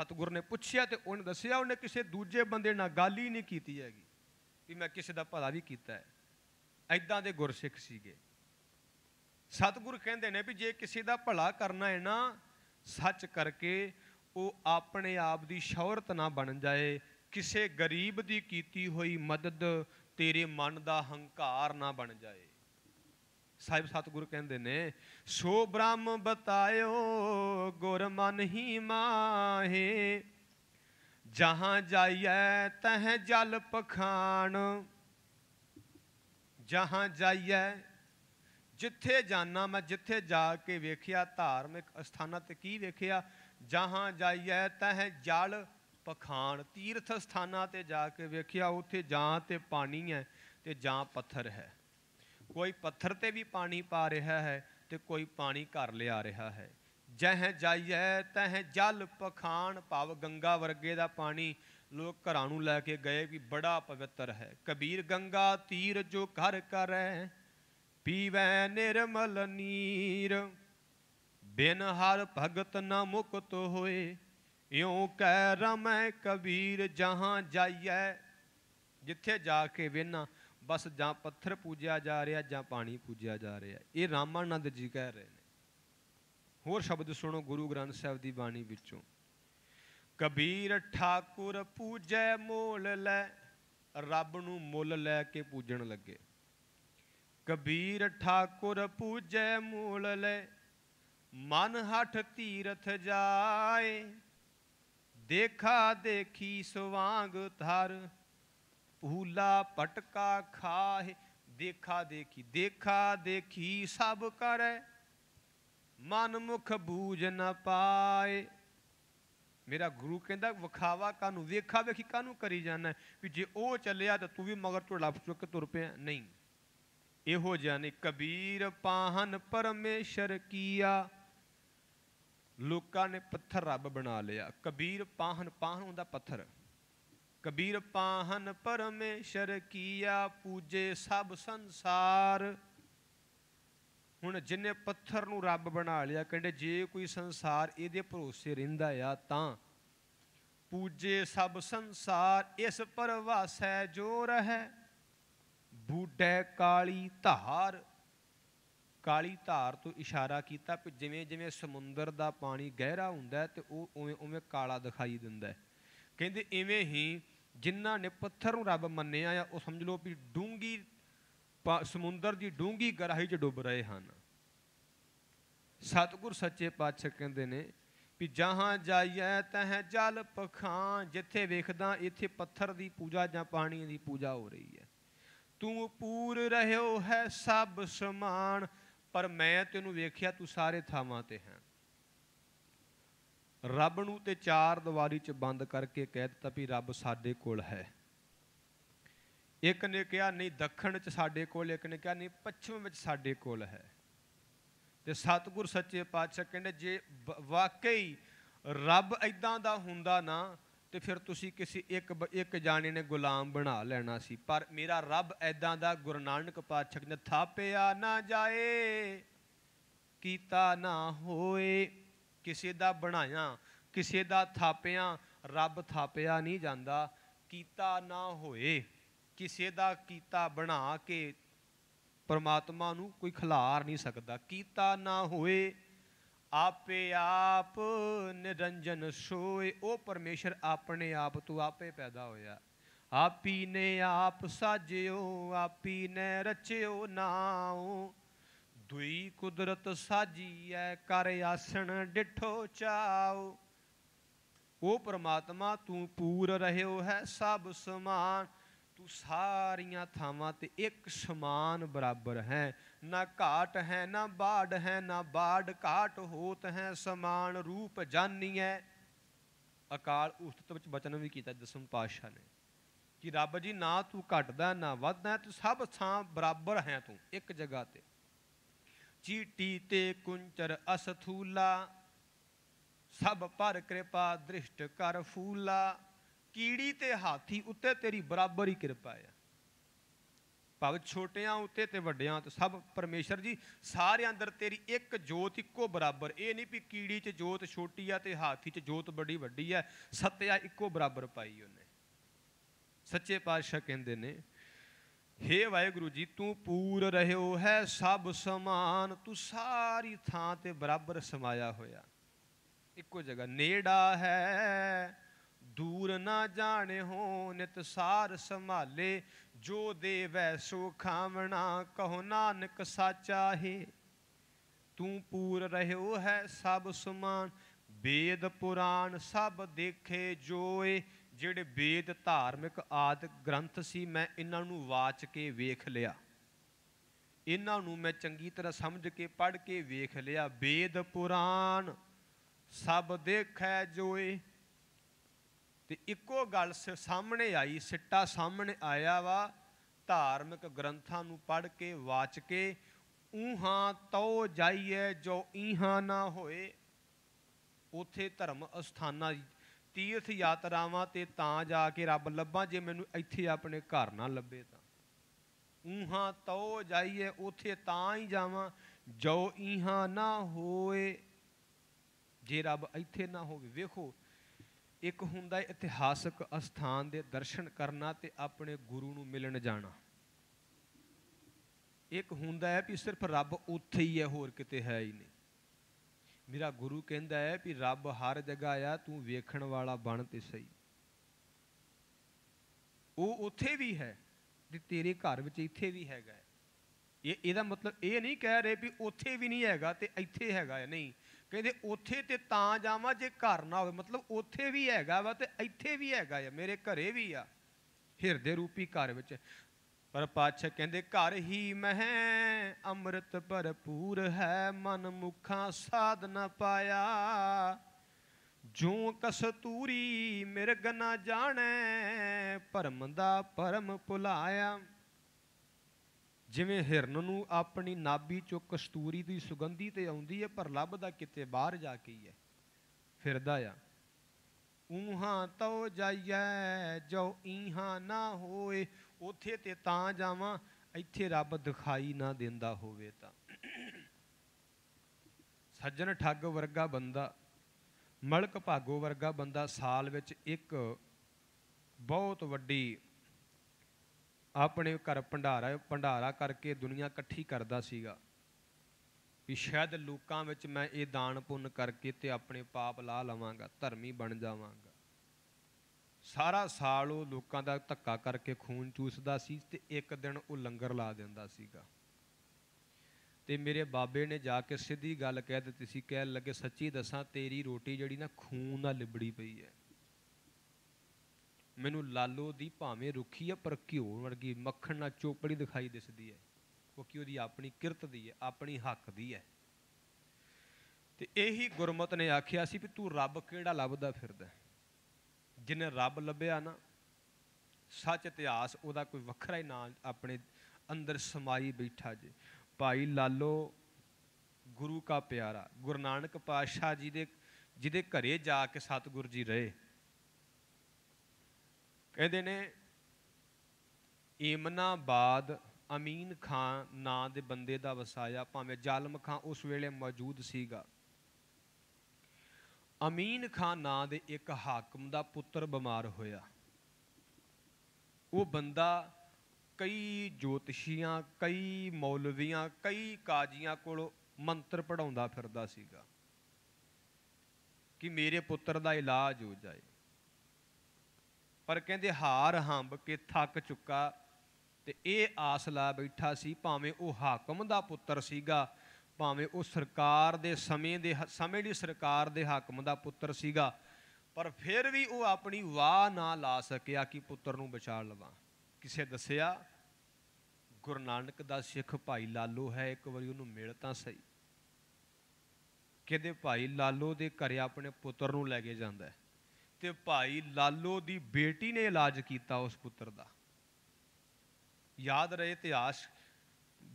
ਸਤਗੁਰ ਨੇ ਪੁੱਛਿਆ ਤੇ ਉਹਨੇ ਦੱਸਿਆ ਉਹਨੇ ਕਿਸੇ ਦੂਜੇ ਬੰਦੇ ਨਾਲ ਗੱਲ ਹੀ ਨਹੀਂ ਕੀਤੀ ਹੈਗੀ ਵੀ ਮੈਂ ਕਿਸੇ ਦਾ ਭਲਾ ਵੀ ਕੀਤਾ ਹੈ ਐਦਾਂ ਦੇ ਗੁਰਸਿੱਖ ਸੀਗੇ ਸਤਗੁਰ ਕਹਿੰਦੇ ਨੇ ਵੀ ਜੇ ਕਿਸੇ ਦਾ ਭਲਾ ਕਰਨਾ ਹੈ ਨਾ ਸੱਚ ਕਰਕੇ ਉਹ ਆਪਣੇ ਆਪ ਦੀ ਸ਼ੌਹਰਤ ਨਾ ਬਣ ਜਾਏ ਕਿਸੇ ਗਰੀਬ ਦੀ ਕੀਤੀ ਹੋਈ ਮਦਦ ਤੇਰੇ ਮਨ ਦਾ ਹੰਕਾਰ ਨਾ ਬਣ ਜਾਏ ਸਾਹਿਬ ਸਤਿਗੁਰ ਕਹਿੰਦੇ ਨੇ ਸੋ ਬ੍ਰਹਮ ਬਤਾਇਓ ਗੁਰ ਮਨ ਹੀ ਮਾਹੇ ਜਹਾਂ ਜਾਈਐ ਤਹ ਜਲ ਪਖਾਨ ਜਹਾਂ ਜਾਈਐ ਜਿੱਥੇ ਜਾਣਾ ਮੈਂ ਜਿੱਥੇ ਜਾ ਕੇ ਵੇਖਿਆ ਧਾਰਮਿਕ ਸਥਾਨਾਂ ਤੇ ਕੀ ਵੇਖਿਆ ਜਹਾਂ ਜਾਈਐ ਤਹ ਜਲ ਪਖਾਨ ਤੀਰਥ ਸਥਾਨਾਂ ਤੇ ਜਾ ਕੇ ਵੇਖਿਆ ਉੱਥੇ ਜਾਂ ਤੇ ਪਾਣੀ ਹੈ ਤੇ ਜਾਂ ਪੱਥਰ ਹੈ ਕੋਈ ਪੱਥਰ ਤੇ ਵੀ ਪਾਣੀ ਪਾ ਰਿਹਾ ਹੈ ਤੇ ਕੋਈ ਪਾਣੀ ਘਰ ਲਿਆ ਰਿਹਾ ਹੈ ਜਹ ਜਾਈਐ ਤਹ ਜਲ ਪਖਾਨ ਪਵ ਗੰਗਾ ਵਰਗੇ ਦਾ ਪਾਣੀ ਲੋਕ ਘਰਾਂ ਨੂੰ ਲੈ ਕੇ ਗਏ ਵੀ ਬੜਾ ਪਵਿੱਤਰ ਹੈ ਕਬੀਰ ਗੰਗਾ ਤੀਰ ਜੋ ਘਰ ਕਰੈ ਪੀਵੈ ਨਿਰਮਲ ਨੀਰ ਬਿਨ ਹਰ ਭਗਤ ਨਾ ਮੁਕਤ ਹੋਏ ਇਉਂ ਕਹਿ ਰਮੈ ਕਬੀਰ ਜਹਾਂ ਜਾਈਐ ਜਿੱਥੇ ਜਾ ਕੇ ਵੇਨਾ ਬਸ ਜਾਂ ਪੱਥਰ ਪੂਜਿਆ ਜਾ ਰਿਹਾ ਜਾਂ ਪਾਣੀ ਪੂਜਿਆ ਜਾ ਰਿਹਾ ਇਹ ਰਾਮਾਨੰਦ ਜੀ ਕਹਿ ਰਹੇ ਨੇ ਹੋਰ ਸ਼ਬਦ ਸੁਣੋ ਗੁਰੂ ਗ੍ਰੰਥ ਸਾਹਿਬ ਦੀ ਬਾਣੀ ਵਿੱਚੋਂ ਕਬੀਰ ਠਾਕੁਰ ਪੂਜੈ ਮੋਲ ਲੈ ਰੱਬ ਨੂੰ ਮੁੱਲ ਲੈ ਕੇ ਪੂਜਣ ਲੱਗੇ ਕਬੀਰ ਠਾਕੁਰ ਪੂਜੈ ਮੂਲ ਲੈ ਮਨ ਹਠ ਤੀਰਥ ਜਾਏ ਦੇਖਾ ਦੇਖੀ ਸਵਾਂਗ ਧਰ ਹੂਲਾ ਪਟਕਾ ਖਾਹ ਦੇਖਾ ਦੇਖੀ ਦੇਖਾ ਦੇਖੀ ਸਭ ਕਰੈ ਮਨ ਮੁਖ ਬੂਝ ਨ ਪਾਏ ਮੇਰਾ ਗੁਰੂ ਕਹਿੰਦਾ ਵਿਖਾਵਾ ਕਾਨੂੰ ਵੇਖਾ ਵੇਖੀ ਕਾਨੂੰ ਕਰੀ ਜਾਣਾ ਵੀ ਜੇ ਉਹ ਚੱਲਿਆ ਤਾਂ ਤੂੰ ਵੀ ਮਗਰ ਤੋਂ ਲੱਭ ਚੁੱਕ ਤੁਰ ਪਿਆ ਨਹੀਂ ਇਹੋ ਜਾਨੇ ਕਬੀਰ ਪਾਹਨ ਪਰਮੇਸ਼ਰ ਕੀਆ ਲੋਕਾਂ ਨੇ ਪੱਥਰ ਰੱਬ ਬਣਾ ਲਿਆ ਕਬੀਰ ਪਾਹਨ ਪਾਹਨ ਹੁੰਦਾ ਪੱਥਰ ਕਬੀਰ ਪਾਹਨ ਪਰਮੇਸ਼ਰ ਕੀਆ ਪੂਜੇ ਸਭ ਸੰਸਾਰ ਹੁਣ ਜਿੰਨੇ ਪੱਥਰ ਨੂੰ ਰੱਬ ਬਣਾ ਲਿਆ ਕਹਿੰਦੇ ਜੇ ਕੋਈ ਸੰਸਾਰ ਇਹਦੇ ਭਰੋਸੇ ਰਹਿੰਦਾ ਆ ਤਾਂ ਪੂਜੇ ਸਭ ਸੰਸਾਰ ਇਸ ਪਰਵਾਸੈ ਜੋ ਰਹੈ ਬੂਡੇ ਕਾਲੀ ਧਾਰ ਕਾਲੀ ਧਾਰ ਤੋਂ ਇਸ਼ਾਰਾ ਕੀਤਾ ਕਿ ਜਿਵੇਂ ਜਿਵੇਂ ਸਮੁੰਦਰ ਦਾ ਪਾਣੀ ਗਹਿਰਾ ਹੁੰਦਾ ਤੇ ਉਹ ਉਵੇਂ ਉਵੇਂ ਕਾਲਾ ਦਿਖਾਈ ਦਿੰਦਾ ਕਹਿੰਦੇ ਇਵੇਂ ਹੀ ਜਿਨ੍ਹਾਂ ਨੇ ਪੱਥਰ ਨੂੰ ਰੱਬ ਮੰਨਿਆ ਆ ਉਹ ਸਮਝ ਲਓ ਵੀ ਡੂੰਗੀ ਸਮੁੰਦਰ ਦੀ ਡੂੰਗੀ ਗਹਿਰਾਈ 'ਚ ਡੁੱਬ ਰਹੇ ਹਨ ਸਤਗੁਰ ਸੱਚੇ ਪਾਤਸ਼ਾਹ ਕਹਿੰਦੇ ਨੇ ਵੀ ਜਹਾਂ ਜਾਈਐ ਤਹ ਜਲ ਪਖਾਂ ਜਿੱਥੇ ਵੇਖਦਾ ਇੱਥੇ ਪੱਥਰ ਦੀ ਪੂਜਾ ਜਾਂ ਪਾਣੀ ਦੀ ਪੂਜਾ ਹੋ ਰਹੀ ਹੈ ਤੂੰ ਪੂਰ ਰਹਿਓ ਹੈ ਸਭ ਸਮਾਨ ਪਰ ਮੈਂ ਤੈਨੂੰ ਵੇਖਿਆ ਤੂੰ ਸਾਰੇ ਥਾਵਾਂ ਤੇ ਹੈ ਰੱਬ ਨੂੰ ਤੇ ਚਾਰ ਦੀਵਾਰੀ 'ਚ ਬੰਦ ਕਰਕੇ ਕਹਿ ਦਿੱਤਾ ਵੀ ਰੱਬ ਸਾਡੇ ਕੋਲ ਹੈ ਇੱਕ ਨੇ ਕਿਹਾ ਨਹੀਂ ਦੱਖਣ 'ਚ ਸਾਡੇ ਕੋਲ ਇੱਕ ਨੇ ਕਿਹਾ ਨਹੀਂ ਪੱਛਮ ਵਿੱਚ ਸਾਡੇ ਕੋਲ ਹੈ ਤੇ ਸਤਿਗੁਰ ਸੱਚੇ ਪਾਤਸ਼ਾਹ ਕਹਿੰਦੇ ਜੇ ਵਾਕਈ ਰੱਬ ਐਦਾਂ ਦਾ ਹੁੰਦਾ ਨਾ ਤੇ ਫਿਰ ਤੁਸੀਂ ਕਿਸੇ ਇੱਕ ਇੱਕ ਜਾਣੇ ਨੇ ਗੁਲਾਮ ਬਣਾ ਲੈਣਾ ਸੀ ਪਰ ਮੇਰਾ ਰੱਬ ਐਦਾਂ ਦਾ ਗੁਰੂ ਨਾਨਕ ਪਾਤਸ਼ਾਹ ਨੇ ਥਾਪਿਆ ਨਾ ਜਾਏ ਕੀਤਾ ਨਾ ਹੋਏ ਕਿਸੇ ਦਾ ਬਣਾਇਆ ਕਿਸੇ ਦਾ ਥਾਪਿਆ ਰੱਬ ਥਾਪਿਆ ਨਹੀਂ ਜਾਂਦਾ ਕੀਤਾ ਨਾ ਹੋਏ ਕਿਸੇ ਦਾ ਕੀਤਾ ਬਣਾ ਕੇ ਪਰਮਾਤਮਾ ਨੂੰ ਕੋਈ ਖਿਲਾਰ ਨਹੀਂ ਸਕਦਾ ਕੀਤਾ ਨਾ ਹੋਏ ਆਪੇ ਆਪ ਨਿਰੰਜਨ ਸੋਏ ਉਹ ਪਰਮੇਸ਼ਰ ਆਪਣੇ ਆਪ ਤੋਂ ਆਪੇ ਪੈਦਾ ਹੋਇਆ ਆਪੀ ਨੇ ਆਪ ਸਾਜਿਓ ਆਪੀ ਨੇ ਰਚਿਓ ਨਾਉ ਦੁਈ ਕੁਦਰਤ ਸਾਜੀ ਐ ਕਰ ਆਸਣ ਡਿਠੋ ਚਾਉ ਉਹ ਪ੍ਰਮਾਤਮਾ ਤੂੰ ਪੂਰ ਰਹਿਓ ਹੈ ਸਭ ਸਮਾਨ ਤੂੰ ਸਾਰੀਆਂ ਥਾਵਾਂ ਤੇ ਇੱਕ ਸਮਾਨ ਬਰਾਬਰ ਹੈ ਨਾ ਘਾਟ ਹੈ ਨਾ ਬਾੜ ਹੈ ਨਾ ਬਾੜ ਘਾਟ ਹੋਤ ਹੈ ਸਮਾਨ ਰੂਪ ਜਾਨੀ ਹੈ ਅਕਾਲ ਉਸਤਤ ਵਿੱਚ ਬਚਨ ਵੀ ਕੀਤਾ ਦਸਮ ਪਾਤਸ਼ਾਹ ਨੇ ਕਿ ਰੱਬ ਜੀ ਨਾ ਤੂੰ ਘਟਦਾ ਨਾ ਵੱਧਦਾ ਤੂੰ ਸਭ ਥਾਂ ਬਰਾਬਰ ਹੈ ਤੂੰ ਇੱਕ ਜਗ੍ਹਾ ਤੇ ਚੀਟੀ ਤੇ ਕੁੰਚਰ ਅਸਥੂਲਾ ਸਭ ਪਰ ਕਿਰਪਾ ਦ੍ਰਿਸ਼ਟ ਕਰ ਫੂਲਾ ਕੀੜੀ ਤੇ ਹਾਥੀ ਉੱਤੇ ਤੇਰੀ ਬਰਾਬਰ ਹੀ ਕਿਰਪਾ ਆ ਭਾਵ ਛੋਟਿਆਂ ਉੱਤੇ ਤੇ ਵੱਡਿਆਂ ਤੇ ਸਭ ਪਰਮੇਸ਼ਰ ਜੀ ਸਾਰੇ ਅੰਦਰ ਤੇਰੀ ਇੱਕ ਜੋਤ ਇੱਕੋ ਬਰਾਬਰ ਇਹ ਨਹੀਂ ਵੀ ਕੀੜੀ 'ਚ ਜੋਤ ਛੋਟੀ ਆ ਤੇ ਹਾਥੀ 'ਚ ਜੋਤ ਬੜੀ ਵੱਡੀ ਆ ਸਤਿਆ ਇੱਕੋ ਬਰਾਬਰ ਪਾਈ ਉਹਨੇ ਸੱਚੇ ਪਾਤਸ਼ਾਹ ਕਹਿੰਦੇ ਨੇ ਹੇ ਵਾਹਿਗੁਰੂ ਜੀ ਤੂੰ ਪੂਰ ਰਹਿਓ ਹੈ ਸਭ ਸਮਾਨ ਤੂੰ ਸਾਰੀ ਥਾਂ ਤੇ ਬਰਾਬਰ ਸਮਾਇਆ ਹੋਇਆ ਇੱਕੋ ਜਗ੍ਹਾ ਨੇੜਾ ਹੈ ਦੂਰ ਨਾ ਜਾਣੇ ਹੋ ਨਿਤ ਸਾਰ ਸੰਭਾਲੇ ਜੋ ਦੇਵੈ ਸੋ ਖਾਵਣਾ ਕਹੋ ਨਾਨਕ ਸਾਚਾ ਹੈ ਤੂੰ ਪੂਰ ਰਹਿਓ ਹੈ ਸਭ ਸਮਾਨ ਵੇਦ ਪੁਰਾਨ ਸਭ ਦੇਖੇ ਜੋਏ ਜਿਹੜੇ ਵੇਦ ਧਾਰਮਿਕ ਆਦ ਗ੍ਰੰਥ ਸੀ ਮੈਂ ਇਹਨਾਂ ਨੂੰ ਵਾਚ ਕੇ ਵੇਖ ਲਿਆ ਇਹਨਾਂ ਨੂੰ ਮੈਂ ਚੰਗੀ ਤਰ੍ਹਾਂ ਸਮਝ ਕੇ ਪੜ੍ਹ ਕੇ ਵੇਖ ਲਿਆ ਵੇਦ ਪੁਰਾਨ ਸਭ ਦੇਖੈ ਜੋਏ ਤੇ ਇੱਕੋ ਗੱਲ ਸਾਹਮਣੇ ਆਈ ਸਿੱਟਾ ਸਾਹਮਣੇ ਆਇਆ ਵਾ ਧਾਰਮਿਕ ਗ੍ਰੰਥਾਂ ਨੂੰ ਪੜ੍ਹ ਕੇ ਵਾਚ ਕੇ ਉਹਾਂ ਤੋ ਜਾਈਏ ਜੋ ਇਹਾਂ ਨਾ ਹੋਏ ਉਥੇ ਧਰਮ ਅਸਥਾਨਾਂ ਤੀਰਥ ਯਾਤਰਾਵਾਂ ਤੇ ਤਾਂ ਜਾ ਕੇ ਰੱਬ ਲੱਭਾਂ ਜੇ ਮੈਨੂੰ ਇੱਥੇ ਆਪਣੇ ਘਰ ਨਾ ਲੱਭੇ ਤਾਂ ਉਹਾਂ ਤਉ ਜਾਈਏ ਉਥੇ ਤਾਂ ਹੀ ਜਾਵਾਂ ਜੋ ਈਹਾਂ ਨਾ ਹੋਏ ਜੇ ਰੱਬ ਇੱਥੇ ਨਾ ਹੋਵੇ ਵੇਖੋ ਇੱਕ ਹੁੰਦਾ ਇਤਿਹਾਸਕ ਅਸਥਾਨ ਦੇ ਦਰਸ਼ਨ ਕਰਨਾ ਤੇ ਆਪਣੇ ਗੁਰੂ ਨੂੰ ਮਿਲਣ ਜਾਣਾ ਇੱਕ ਹੁੰਦਾ ਹੈ ਕਿ ਸਿਰਫ ਰੱਬ ਉੱਥੇ ਹੀ ਹੈ ਹੋਰ ਕਿਤੇ ਹੈ ਹੀ ਨਹੀਂ ਮੇਰਾ ਗੁਰੂ ਕਹਿੰਦਾ ਹੈ ਵੀ ਰੱਬ ਹਰ ਜਗ੍ਹਾ ਆ ਤੂੰ ਵੇਖਣ ਵਾਲਾ ਬਣ ਤੇ ਸਹੀ ਉਹ ਉੱਥੇ ਵੀ ਹੈ ਤੇ ਤੇਰੇ ਘਰ ਵਿੱਚ ਇੱਥੇ ਵੀ ਹੈਗਾ ਇਹ ਇਹਦਾ ਮਤਲਬ ਇਹ ਨਹੀਂ ਕਹਿ ਰਹੇ ਵੀ ਉੱਥੇ ਵੀ ਨਹੀਂ ਹੈਗਾ ਤੇ ਇੱਥੇ ਹੈਗਾ ਨਹੀਂ ਕਹਿੰਦੇ ਉੱਥੇ ਤੇ ਤਾਂ ਜਾਵਾਂ ਜੇ ਘਰ ਨਾ ਹੋਵੇ ਮਤਲਬ ਉੱਥੇ ਵੀ ਹੈਗਾ ਵਾ ਤੇ ਇੱਥੇ ਵੀ ਹੈਗਾ ਆ ਮੇਰੇ ਘਰੇ ਵੀ ਆ ਹਿਰਦੇ ਰੂਪੀ ਘਰ ਵਿੱਚ ਪਰ ਪਾਛੇ ਕਹਿੰਦੇ ਘਰ ਹੀ ਮਹਿ ਅੰਮ੍ਰਿਤ ਭਰਪੂਰ ਹੈ ਮਨ ਮੁਖਾਂ ਸਾਧ ਨ ਪਾਇਆ ਜੂ ਕਸਤੂਰੀ ਮਿਰਗ ਨਾ ਜਾਣੈ ਪਰਮ ਦਾ ਪਰਮ ਭੁਲਾਇਆ ਜਿਵੇਂ ਹਿਰਨ ਨੂੰ ਆਪਣੀ ਨਾਭੀ ਚੋਂ ਕਸਤੂਰੀ ਦੀ ਸੁਗੰਧੀ ਤੇ ਆਉਂਦੀ ਹੈ ਪਰ ਲੱਭਦਾ ਕਿਤੇ ਬਾਹਰ ਜਾ ਕੇ ਹੀ ਹੈ ਫਿਰਦਾ ਆ ਉਹਾਂ ਤਉ ਜਾਈਐ ਜੋ ਇਹਾਂ ਨਾ ਹੋਏ ਉਥੇ ਤੇ ਤਾਂ ਜਾਵਾਂ ਇੱਥੇ ਰੱਬ ਦਿਖਾਈ ਨਾ ਦਿੰਦਾ ਹੋਵੇ ਤਾਂ ਸੱਜਣ ਠੱਗ ਵਰਗਾ ਬੰਦਾ ਮਲਕ ਭਾਗੋ ਵਰਗਾ ਬੰਦਾ ਸਾਲ ਵਿੱਚ ਇੱਕ ਬਹੁਤ ਵੱਡੀ ਆਪਣੇ ਘਰ ਭੰਡਾਰਾ ਭੰਡਾਰਾ ਕਰਕੇ ਦੁਨੀਆ ਇਕੱਠੀ ਕਰਦਾ ਸੀਗਾ ਵੀ ਸ਼ਾਇਦ ਲੋਕਾਂ ਵਿੱਚ ਮੈਂ ਇਹ ਦਾਨ ਪੁੰਨ ਕਰਕੇ ਤੇ ਆਪਣੇ ਪਾਪ ਲਾ ਲਵਾਂਗਾ ਧਰਮੀ ਬਣ ਜਾਵਾਂਗਾ ਸਾਰਾ ਸਾਲ ਉਹ ਲੋਕਾਂ ਦਾ ਧੱਕਾ ਕਰਕੇ ਖੂਨ ਚੂਸਦਾ ਸੀ ਤੇ ਇੱਕ ਦਿਨ ਉਹ ਲੰਗਰ ਲਾ ਦਿੰਦਾ ਸੀਗਾ ਤੇ ਮੇਰੇ ਬਾਬੇ ਨੇ ਜਾ ਕੇ ਸਿੱਧੀ ਗੱਲ ਕਹਿ ਦਿੱਤੀ ਸੀ ਕਹਿ ਲੱਗੇ ਸੱਚੀ ਦੱਸਾਂ ਤੇਰੀ ਰੋਟੀ ਜਿਹੜੀ ਨਾ ਖੂਨ ਨਾਲ ਲਿਬੜੀ ਪਈ ਹੈ ਮੈਨੂੰ ਲਾਲੋ ਦੀ ਭਾਵੇਂ ਰੁੱਖੀ ਆ ਪਰ ਘਿਓ ਵਰਗੀ ਮੱਖਣ ਨਾਲ ਚੋਪੜੀ ਦਿਖਾਈ ਦਿਸਦੀ ਹੈ ਕਿਉਂਕਿ ਉਹਦੀ ਆਪਣੀ ਕਿਰਤ ਦੀ ਹੈ ਆਪਣੀ ਹੱਕ ਦੀ ਹੈ ਤੇ ਇਹੀ ਗੁਰਮਤ ਨੇ ਆਖਿਆ ਸੀ ਵੀ ਤੂੰ ਰੱਬ ਕਿਹੜਾ ਲੱਭਦਾ ਫਿਰਦਾ ਜਿਹਨੇ ਰੱਬ ਲੱਭਿਆ ਨਾ ਸੱਚ ਇਤਿਹਾਸ ਉਹਦਾ ਕੋਈ ਵੱਖਰਾ ਹੀ ਨਾਂ ਆਪਣੇ ਅੰਦਰ ਸਮਾਈ ਬੈਠਾ ਜੇ ਭਾਈ ਲਾਲੋ ਗੁਰੂ ਕਾ ਪਿਆਰਾ ਗੁਰੂ ਨਾਨਕ ਪਾਤਸ਼ਾਹ ਜੀ ਦੇ ਜਿਹਦੇ ਘਰੇ ਜਾ ਕੇ ਸਤਿਗੁਰ ਜੀ ਰਹੇ ਕਹਿੰਦੇ ਨੇ ਬਾਦ ਅਮੀਨ ਖਾਨ ਨਾਂ ਦੇ ਬੰਦੇ ਦਾ ਵਸਾਇਆ ਭਾਵੇਂ ਜ਼ਾਲਮ ਖਾਨ ਉਸ ਵੇਲੇ ਮੌਜੂਦ ਸੀਗਾ ਅਮੀਨ ਖਾਨ ਨਾਂ ਦੇ ਇੱਕ ਹਾਕਮ ਦਾ ਪੁੱਤਰ ਬਿਮਾਰ ਹੋਇਆ ਉਹ ਬੰਦਾ ਕਈ ਜੋਤਸ਼ੀਆਂ ਕਈ ਮੌਲਵੀਆਂ ਕਈ ਕਾਜ਼ੀਆਂ ਕੋਲ ਮੰਤਰ ਪੜਾਉਂਦਾ ਫਿਰਦਾ ਸੀਗਾ ਕਿ ਮੇਰੇ ਪੁੱਤਰ ਦਾ ਇਲਾਜ ਹੋ ਜਾਏ ਪਰ ਕਹਿੰਦੇ ਹਾਰ ਹੰਬ ਕੇ ਥੱਕ ਚੁੱਕਾ ਤੇ ਇਹ ਆਸ ਲਾ ਬੈਠਾ ਸੀ ਭਾਵੇਂ ਉਹ ਹਾਕਮ ਦਾ ਪੁੱਤਰ ਸੀਗਾ ਭਾਵੇਂ ਉਹ ਸਰਕਾਰ ਦੇ ਸਮੇਂ ਦੇ ਸਮੇਂ ਦੀ ਸਰਕਾਰ ਦੇ ਹਾਕਮ ਦਾ ਪੁੱਤਰ ਸੀਗਾ ਪਰ ਫਿਰ ਵੀ ਉਹ ਆਪਣੀ ਵਾਹ ਨਾ ਲਾ ਸਕਿਆ ਕਿ ਪੁੱਤਰ ਨੂੰ ਬਚਾ ਲਵਾਂ ਕਿਸੇ ਦੱਸਿਆ ਗੁਰੂ ਨਾਨਕ ਦਾ ਸਿੱਖ ਭਾਈ ਲਾਲੋ ਹੈ ਇੱਕ ਵਾਰੀ ਉਹਨੂੰ ਮਿਲ ਤਾਂ ਸਹੀ ਕਿਹਦੇ ਭਾਈ ਲਾਲੋ ਦੇ ਘਰ ਆਪਣੇ ਪੁੱਤਰ ਨੂੰ ਲੈ ਕੇ ਜਾਂਦਾ ਤੇ ਭਾਈ ਲਾਲੋ ਦੀ ਬੇਟੀ ਨੇ ਇਲਾਜ ਕੀਤਾ ਉਸ ਪੁੱਤਰ ਦਾ ਯਾਦ ਰਹੇ ਇਤਿਹਾਸ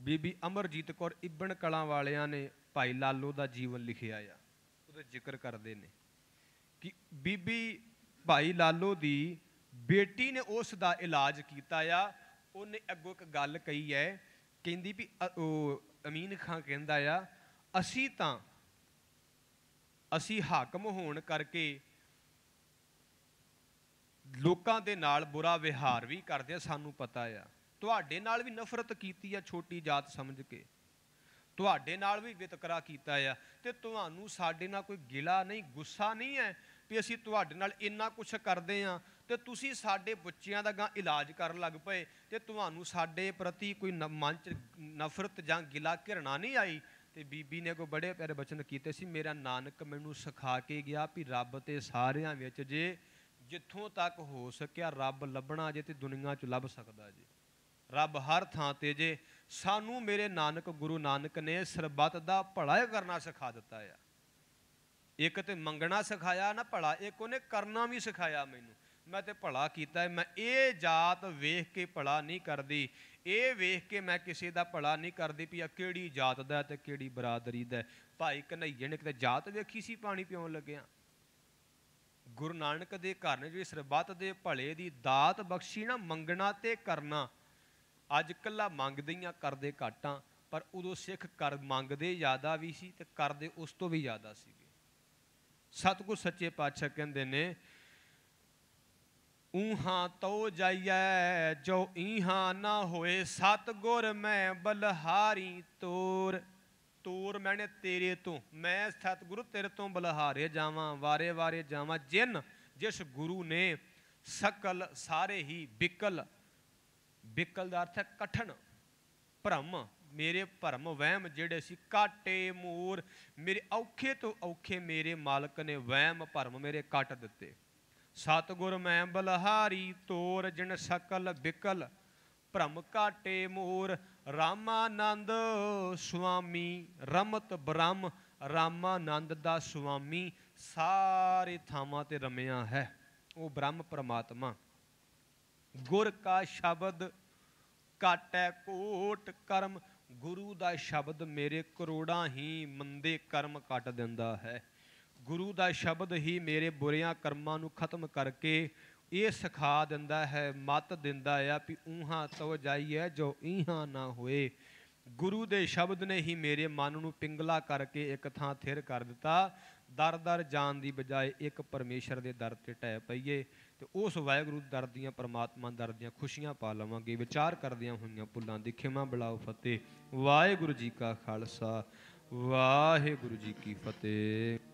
ਬੀਬੀ ਅਮਰਜੀਤ ਕੌਰ ਇਬਨ ਕਲਾਂ ਵਾਲਿਆਂ ਨੇ ਭਾਈ ਲਾਲੋ ਦਾ ਜੀਵਨ ਲਿਖਿਆ ਆ ਉਹਦਾ ਜ਼ਿਕਰ ਕਰਦੇ ਨੇ ਕਿ ਬੀਬੀ ਭਾਈ ਲਾਲੋ ਦੀ ਬੇਟੀ ਨੇ ਉਸ ਦਾ ਇਲਾਜ ਕੀਤਾ ਆ ਉਹਨੇ ਅੱਗੋਂ ਇੱਕ ਗੱਲ ਕਹੀ ਹੈ ਕਹਿੰਦੀ ਵੀ ਉਹ ਅਮੀਨ ਖਾਨ ਕਹਿੰਦਾ ਆ ਅਸੀਂ ਤਾਂ ਅਸੀਂ ਹਾਕਮ ਹੋਣ ਕਰਕੇ ਲੋਕਾਂ ਦੇ ਨਾਲ ਬੁਰਾ ਵਿਹਾਰ ਵੀ ਕਰਦੇ ਆ ਸਾਨੂੰ ਪਤਾ ਆ ਤੁਹਾਡੇ ਨਾਲ ਵੀ ਨਫ਼ਰਤ ਕੀਤੀ ਆ ਛੋਟੀ ਜਾਤ ਸਮਝ ਕੇ ਤੁਹਾਡੇ ਨਾਲ ਵੀ ਵਿਤਕਰਾ ਕੀਤਾ ਆ ਤੇ ਤੁਹਾਨੂੰ ਸਾਡੇ ਨਾਲ ਕੋਈ ਗਿਲਾ ਨਹੀਂ ਗੁੱਸਾ ਨਹੀਂ ਹੈ ਵੀ ਅਸੀਂ ਤੁਹਾਡੇ ਨਾਲ ਇੰਨਾ ਕੁਝ ਕਰਦੇ ਆ ਤੇ ਤੁਸੀਂ ਸਾਡੇ ਬੱਚਿਆਂ ਦਾ ਗਾਂ ਇਲਾਜ ਕਰਨ ਲੱਗ ਪਏ ਤੇ ਤੁਹਾਨੂੰ ਸਾਡੇ ਪ੍ਰਤੀ ਕੋਈ ਮਨ ਚ ਨਫ਼ਰਤ ਜਾਂ ਗਿਲਾ ਘਿਰਣਾ ਨਹੀਂ ਆਈ ਤੇ ਬੀਬੀ ਨੇ ਕੋ ਬੜੇ ਪਿਆਰੇ ਬਚਨ ਕੀਤੇ ਸੀ ਮੇਰਾ ਨਾਨਕ ਮੈਨੂੰ ਸਿਖਾ ਕੇ ਗਿਆ ਵੀ ਰੱਬ ਤੇ ਸਾਰਿਆਂ ਵਿੱਚ ਜੇ ਜਿੱਥੋਂ ਤੱਕ ਹੋ ਸਕਿਆ ਰੱਬ ਲੱਭਣਾ ਜੇ ਤੇ ਦੁਨੀਆ 'ਚ ਲੱਭ ਸਕਦਾ ਜੇ ਰੱਬ ਹਰ ਥਾਂ ਤੇ ਜੇ ਸਾਨੂੰ ਮੇਰੇ ਨਾਨਕ ਗੁਰੂ ਨਾਨਕ ਨੇ ਸਰਬੱਤ ਦਾ ਭਲਾ ਕਰਨਾ ਸਿਖਾ ਦਿੱਤਾ ਆ ਇੱਕ ਤੇ ਮੰਗਣਾ ਸਿਖਾਇਆ ਨਾ ਭਲਾ ਇੱਕ ਉਹਨੇ ਕਰਨਾ ਵੀ ਸਿਖਾਇਆ ਮੈਨੂੰ ਮੈਂ ਤੇ ਭਲਾ ਕੀਤਾ ਮੈਂ ਇਹ ਜਾਤ ਵੇਖ ਕੇ ਭਲਾ ਨਹੀਂ ਕਰਦੀ ਇਹ ਵੇਖ ਕੇ ਮੈਂ ਕਿਸੇ ਦਾ ਭਲਾ ਨਹੀਂ ਕਰਦੀ ਵੀ ਆ ਕਿਹੜੀ ਜਾਤ ਦਾ ਤੇ ਕਿਹੜੀ ਬਰਾਦਰੀ ਦਾ ਭਾਈ ਕਨਈਏ ਨੇ ਕਿਤੇ ਜਾਤ ਵੇਖੀ ਸੀ ਪਾਣੀ ਪੀਉਣ ਲੱਗਿਆ ਗੁਰੂ ਨਾਨਕ ਦੇ ਘਰ ਨੇ ਜਿਹੜੀ ਸਰਬੱਤ ਦੇ ਭਲੇ ਦੀ ਦਾਤ ਬਖਸ਼ੀ ਨਾ ਮੰਗਣਾ ਤੇ ਕਰਨਾ ਅੱਜ ਕੱਲਾ ਮੰਗਦੇ ਆ ਕਰਦੇ ਘਾਟਾਂ ਪਰ ਉਦੋਂ ਸਿੱਖ ਕਰ ਮੰਗਦੇ ਜ਼ਿਆਦਾ ਵੀ ਸੀ ਤੇ ਕਰਦੇ ਉਸ ਤੋਂ ਵੀ ਜ਼ਿਆਦਾ ਸੀਗੇ ਸਤਗੁਰ ਸੱਚੇ ਪਾਤਸ਼ਾਹ ਕਹਿੰਦੇ ਨੇ ਊਹਾਂ ਤੋ ਜਾਈਐ ਜੋ ਈਹਾਂ ਨਾ ਹੋਏ ਸਤਗੁਰ ਮੈਂ ਬਲਹਾਰੀ ਤੋਰ ਤੋਰ ਮੈਨੇ ਤੇਰੇ ਤੋਂ ਮੈਂ ਸਤਗੁਰ ਤੇਰੇ ਤੋਂ ਬਲਹਾਰੇ ਜਾਵਾਂ ਵਾਰੇ ਵਾਰੇ ਜਾਵਾਂ ਜਿਨ ਜਿਸ ਗੁਰੂ ਨੇ ਸਕਲ ਸਾਰੇ ਹੀ ਬਿਕਲ ਵਿਕਲ ਦਾ ਅਰਥ ਹੈ ਕਠਨ ਭ੍ਰਮ ਮੇਰੇ ਭਰਮ ਵਹਿਮ ਜਿਹੜੇ ਸੀ ਕਾਟੇ ਮੂਰ ਮੇਰੇ ਔਖੇ ਤੋਂ ਔਖੇ ਮੇਰੇ ਮਾਲਕ ਨੇ ਵਹਿਮ ਭਰਮ ਮੇਰੇ ਕੱਟ ਦਿੱਤੇ ਸਤਗੁਰ ਮੈਂ ਬਲਹਾਰੀ ਤੋਰ ਜਿਨ ਸਕਲ ਬਿਕਲ ਭ੍ਰਮ ਕਾਟੇ ਮੂਰ ਰਾਮਾਨੰਦ ਸੁਆਮੀ ਰਮਤ ਬ੍ਰਹਮ ਰਾਮਾਨੰਦ ਦਾ ਸੁਆਮੀ ਸਾਰੇ ਥਾਵਾਂ ਤੇ ਰਮਿਆ ਹੈ ਉਹ ਬ੍ਰਹਮ ਪਰਮਾਤਮਾ ਗੁਰ ਕਾ ਸ਼ਬਦ ਕਾਟੈ ਕੋਟ ਕਰਮ ਗੁਰੂ ਦਾ ਸ਼ਬਦ ਮੇਰੇ ਕਰੋੜਾਂ ਹੀ ਮੰਦੇ ਕਰਮ ਕੱਟ ਦਿੰਦਾ ਹੈ ਗੁਰੂ ਦਾ ਸ਼ਬਦ ਹੀ ਮੇਰੇ ਬੁਰਿਆਂ ਕਰਮਾਂ ਨੂੰ ਖਤਮ ਕਰਕੇ ਇਹ ਸਿਖਾ ਦਿੰਦਾ ਹੈ ਮਤ ਦਿੰਦਾ ਆ ਵੀ ਉਹਾਂ ਤਵ ਜਾਈਐ ਜੋ ਇਹਾਂ ਨਾ ਹੋਏ ਗੁਰੂ ਦੇ ਸ਼ਬਦ ਨੇ ਹੀ ਮੇਰੇ ਮਨ ਨੂੰ ਪਿੰਗਲਾ ਕਰਕੇ ਇੱਕ ਥਾਂ ਥਿਰ ਕਰ ਦਿੱਤਾ ਦਰ ਦਰ ਜਾਣ ਦੀ ਬਜਾਏ ਇੱਕ ਪਰਮੇਸ਼ਰ ਦੇ ਦਰ ਤੇ ਟੈ ਪਈਏ ਤੇ ਉਸ ਵਾਹਿਗੁਰੂ ਦਰ ਦੀਆਂ ਪਰਮਾਤਮਾ ਦਰ ਦੀਆਂ ਖੁਸ਼ੀਆਂ ਪਾ ਲਵਾਂਗੇ ਵਿਚਾਰ ਕਰਦਿਆਂ ਹੋਈਆਂ ਪੁੱਲਾਂ ਦੀ ਖਿਮਾ ਬਲਾਉ ਫਤਿਹ ਵਾਹਿਗੁਰੂ ਜੀ ਕਾ ਖਾਲਸਾ ਵਾਹਿਗੁਰੂ ਜੀ ਕੀ ਫਤਿਹ